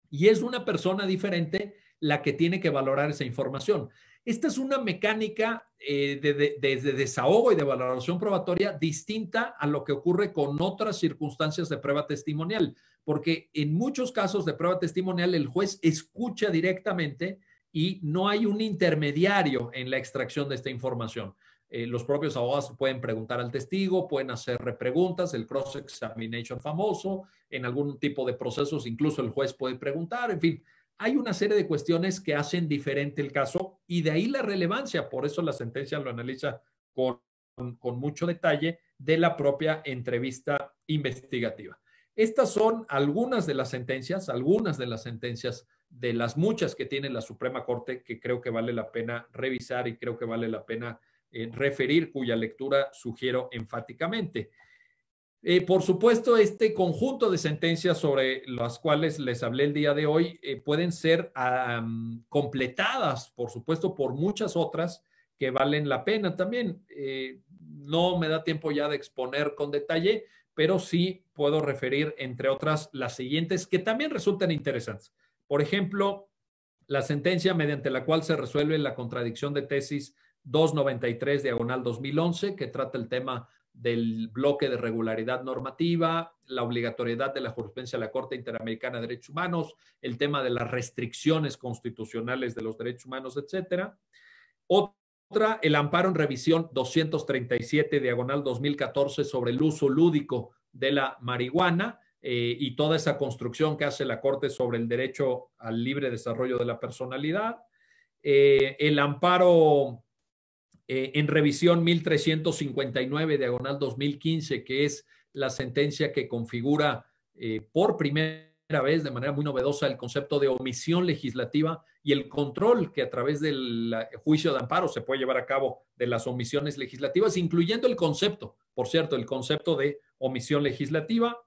y es una persona diferente la que tiene que valorar esa información. Esta es una mecánica eh, de, desahogo y de valoración probatoria distinta a lo que ocurre con otras circunstancias de prueba testimonial, porque en muchos casos de prueba testimonial el juez escucha directamente y no hay un intermediario en la extracción de esta información. Eh, los propios abogados pueden preguntar al testigo, pueden hacer repreguntas, el cross-examination famoso, en algún tipo de procesos incluso el juez puede preguntar, en fin, hay una serie de cuestiones que hacen diferente el caso y de ahí la relevancia, por eso la sentencia lo analiza con, mucho detalle de la propia entrevista investigativa. Estas son algunas de las sentencias, algunas de las sentencias de las muchas que tiene la Suprema Corte que creo que vale la pena revisar y creo que vale la pena eh, referir, cuya lectura sugiero enfáticamente. Eh, por supuesto, este conjunto de sentencias sobre las cuales les hablé el día de hoy eh, pueden ser completadas, por supuesto, por muchas otras que valen la pena también. Eh, no me da tiempo ya de exponer con detalle, pero sí puedo referir, entre otras, las siguientes que también resultan interesantes. Por ejemplo, la sentencia mediante la cual se resuelve la contradicción de tesis 293 diagonal 2011, que trata el tema del bloque de regularidad normativa, la obligatoriedad de la jurisprudencia de la Corte Interamericana de Derechos Humanos, el tema de las restricciones constitucionales de los derechos humanos, etcétera. Otra, el amparo en revisión 237 diagonal 2014 sobre el uso lúdico de la marihuana eh, y toda esa construcción que hace la Corte sobre el derecho al libre desarrollo de la personalidad. Eh, el amparo eh, en revisión 1359, diagonal 2015, que es la sentencia que configura eh, por primera vez de manera muy novedosa el concepto de omisión legislativa y el control que a través del juicio de amparo se puede llevar a cabo de las omisiones legislativas, incluyendo el concepto, por cierto, el concepto de omisión legislativa.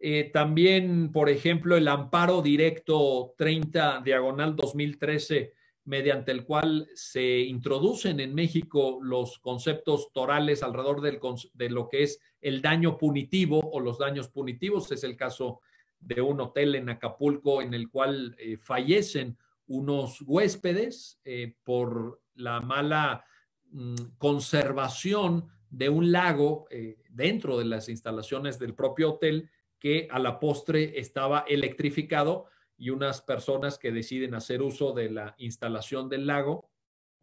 Eh, también, por ejemplo, el amparo directo 30 diagonal 2013 mediante el cual se introducen en México los conceptos torales alrededor de lo que es el daño punitivo o los daños punitivos. Es el caso de un hotel en Acapulco en el cual eh, fallecen unos huéspedes eh, por la mala mm, conservación de un lago eh, dentro de las instalaciones del propio hotel que a la postre estaba electrificado y unas personas que deciden hacer uso de la instalación del lago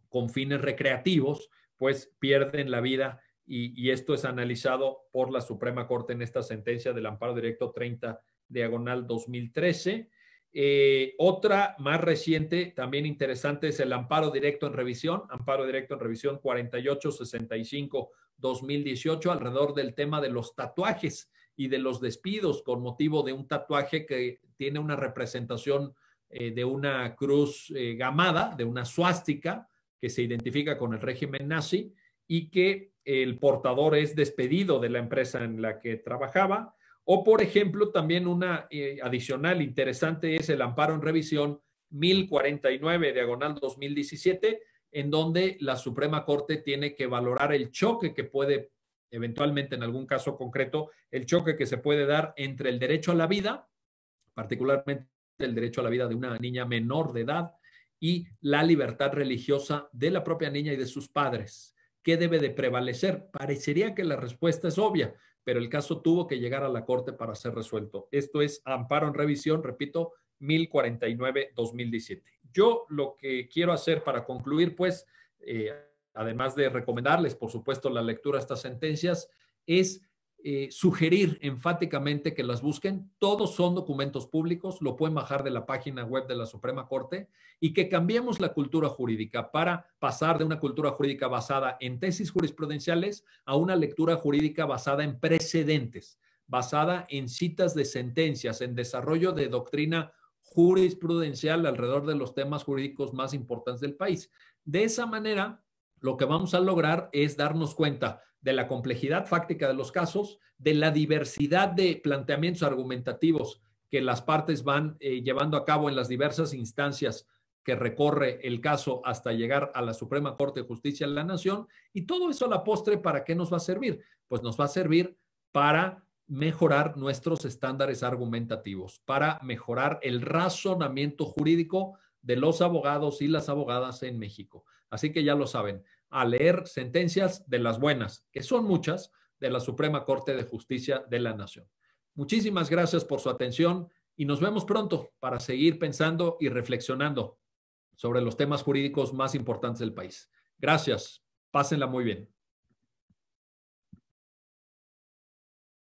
con fines recreativos, pues pierden la vida y, esto es analizado por la Suprema Corte en esta sentencia del amparo directo 30 diagonal 2013. Eh, otra más reciente, también interesante, es el amparo directo en revisión, amparo directo en revisión 4865-2018, alrededor del tema de los tatuajes y de los despidos con motivo de un tatuaje que tiene una representación eh, de una cruz eh, gamada, de una suástica que se identifica con el régimen nazi y que el portador es despedido de la empresa en la que trabajaba. O, por ejemplo, también una eh, adicional interesante es el amparo en revisión 1049, diagonal 2017, en donde la Suprema Corte tiene que valorar el choque que puede eventualmente en algún caso concreto, el choque que se puede dar entre el derecho a la vida, particularmente el derecho a la vida de una niña menor de edad, y la libertad religiosa de la propia niña y de sus padres. ¿Qué debe de prevalecer? Parecería que la respuesta es obvia, pero el caso tuvo que llegar a la Corte para ser resuelto. Esto es amparo en revisión, repito, 1049-2017. Yo lo que quiero hacer para concluir, pues, eh, además de recomendarles, por supuesto, la lectura de estas sentencias, es eh, sugerir enfáticamente que las busquen. Todos son documentos públicos, lo pueden bajar de la página web de la Suprema Corte y que cambiemos la cultura jurídica para pasar de una cultura jurídica basada en tesis jurisprudenciales a una lectura jurídica basada en precedentes, basada en citas de sentencias, en desarrollo de doctrina jurisprudencial alrededor de los temas jurídicos más importantes del país. De esa manera, lo que vamos a lograr es darnos cuenta de la complejidad fáctica de los casos, de la diversidad de planteamientos argumentativos que las partes van eh, llevando a cabo en las diversas instancias que recorre el caso hasta llegar a la Suprema Corte de Justicia de la Nación. Y todo eso a la postre, ¿para qué nos va a servir? Pues nos va a servir para mejorar nuestros estándares argumentativos, para mejorar el razonamiento jurídico de los abogados y las abogadas en México. Así que ya lo saben, a leer sentencias de las buenas, que son muchas, de la Suprema Corte de Justicia de la Nación. Muchísimas gracias por su atención y nos vemos pronto para seguir pensando y reflexionando sobre los temas jurídicos más importantes del país. Gracias. Pásenla muy bien.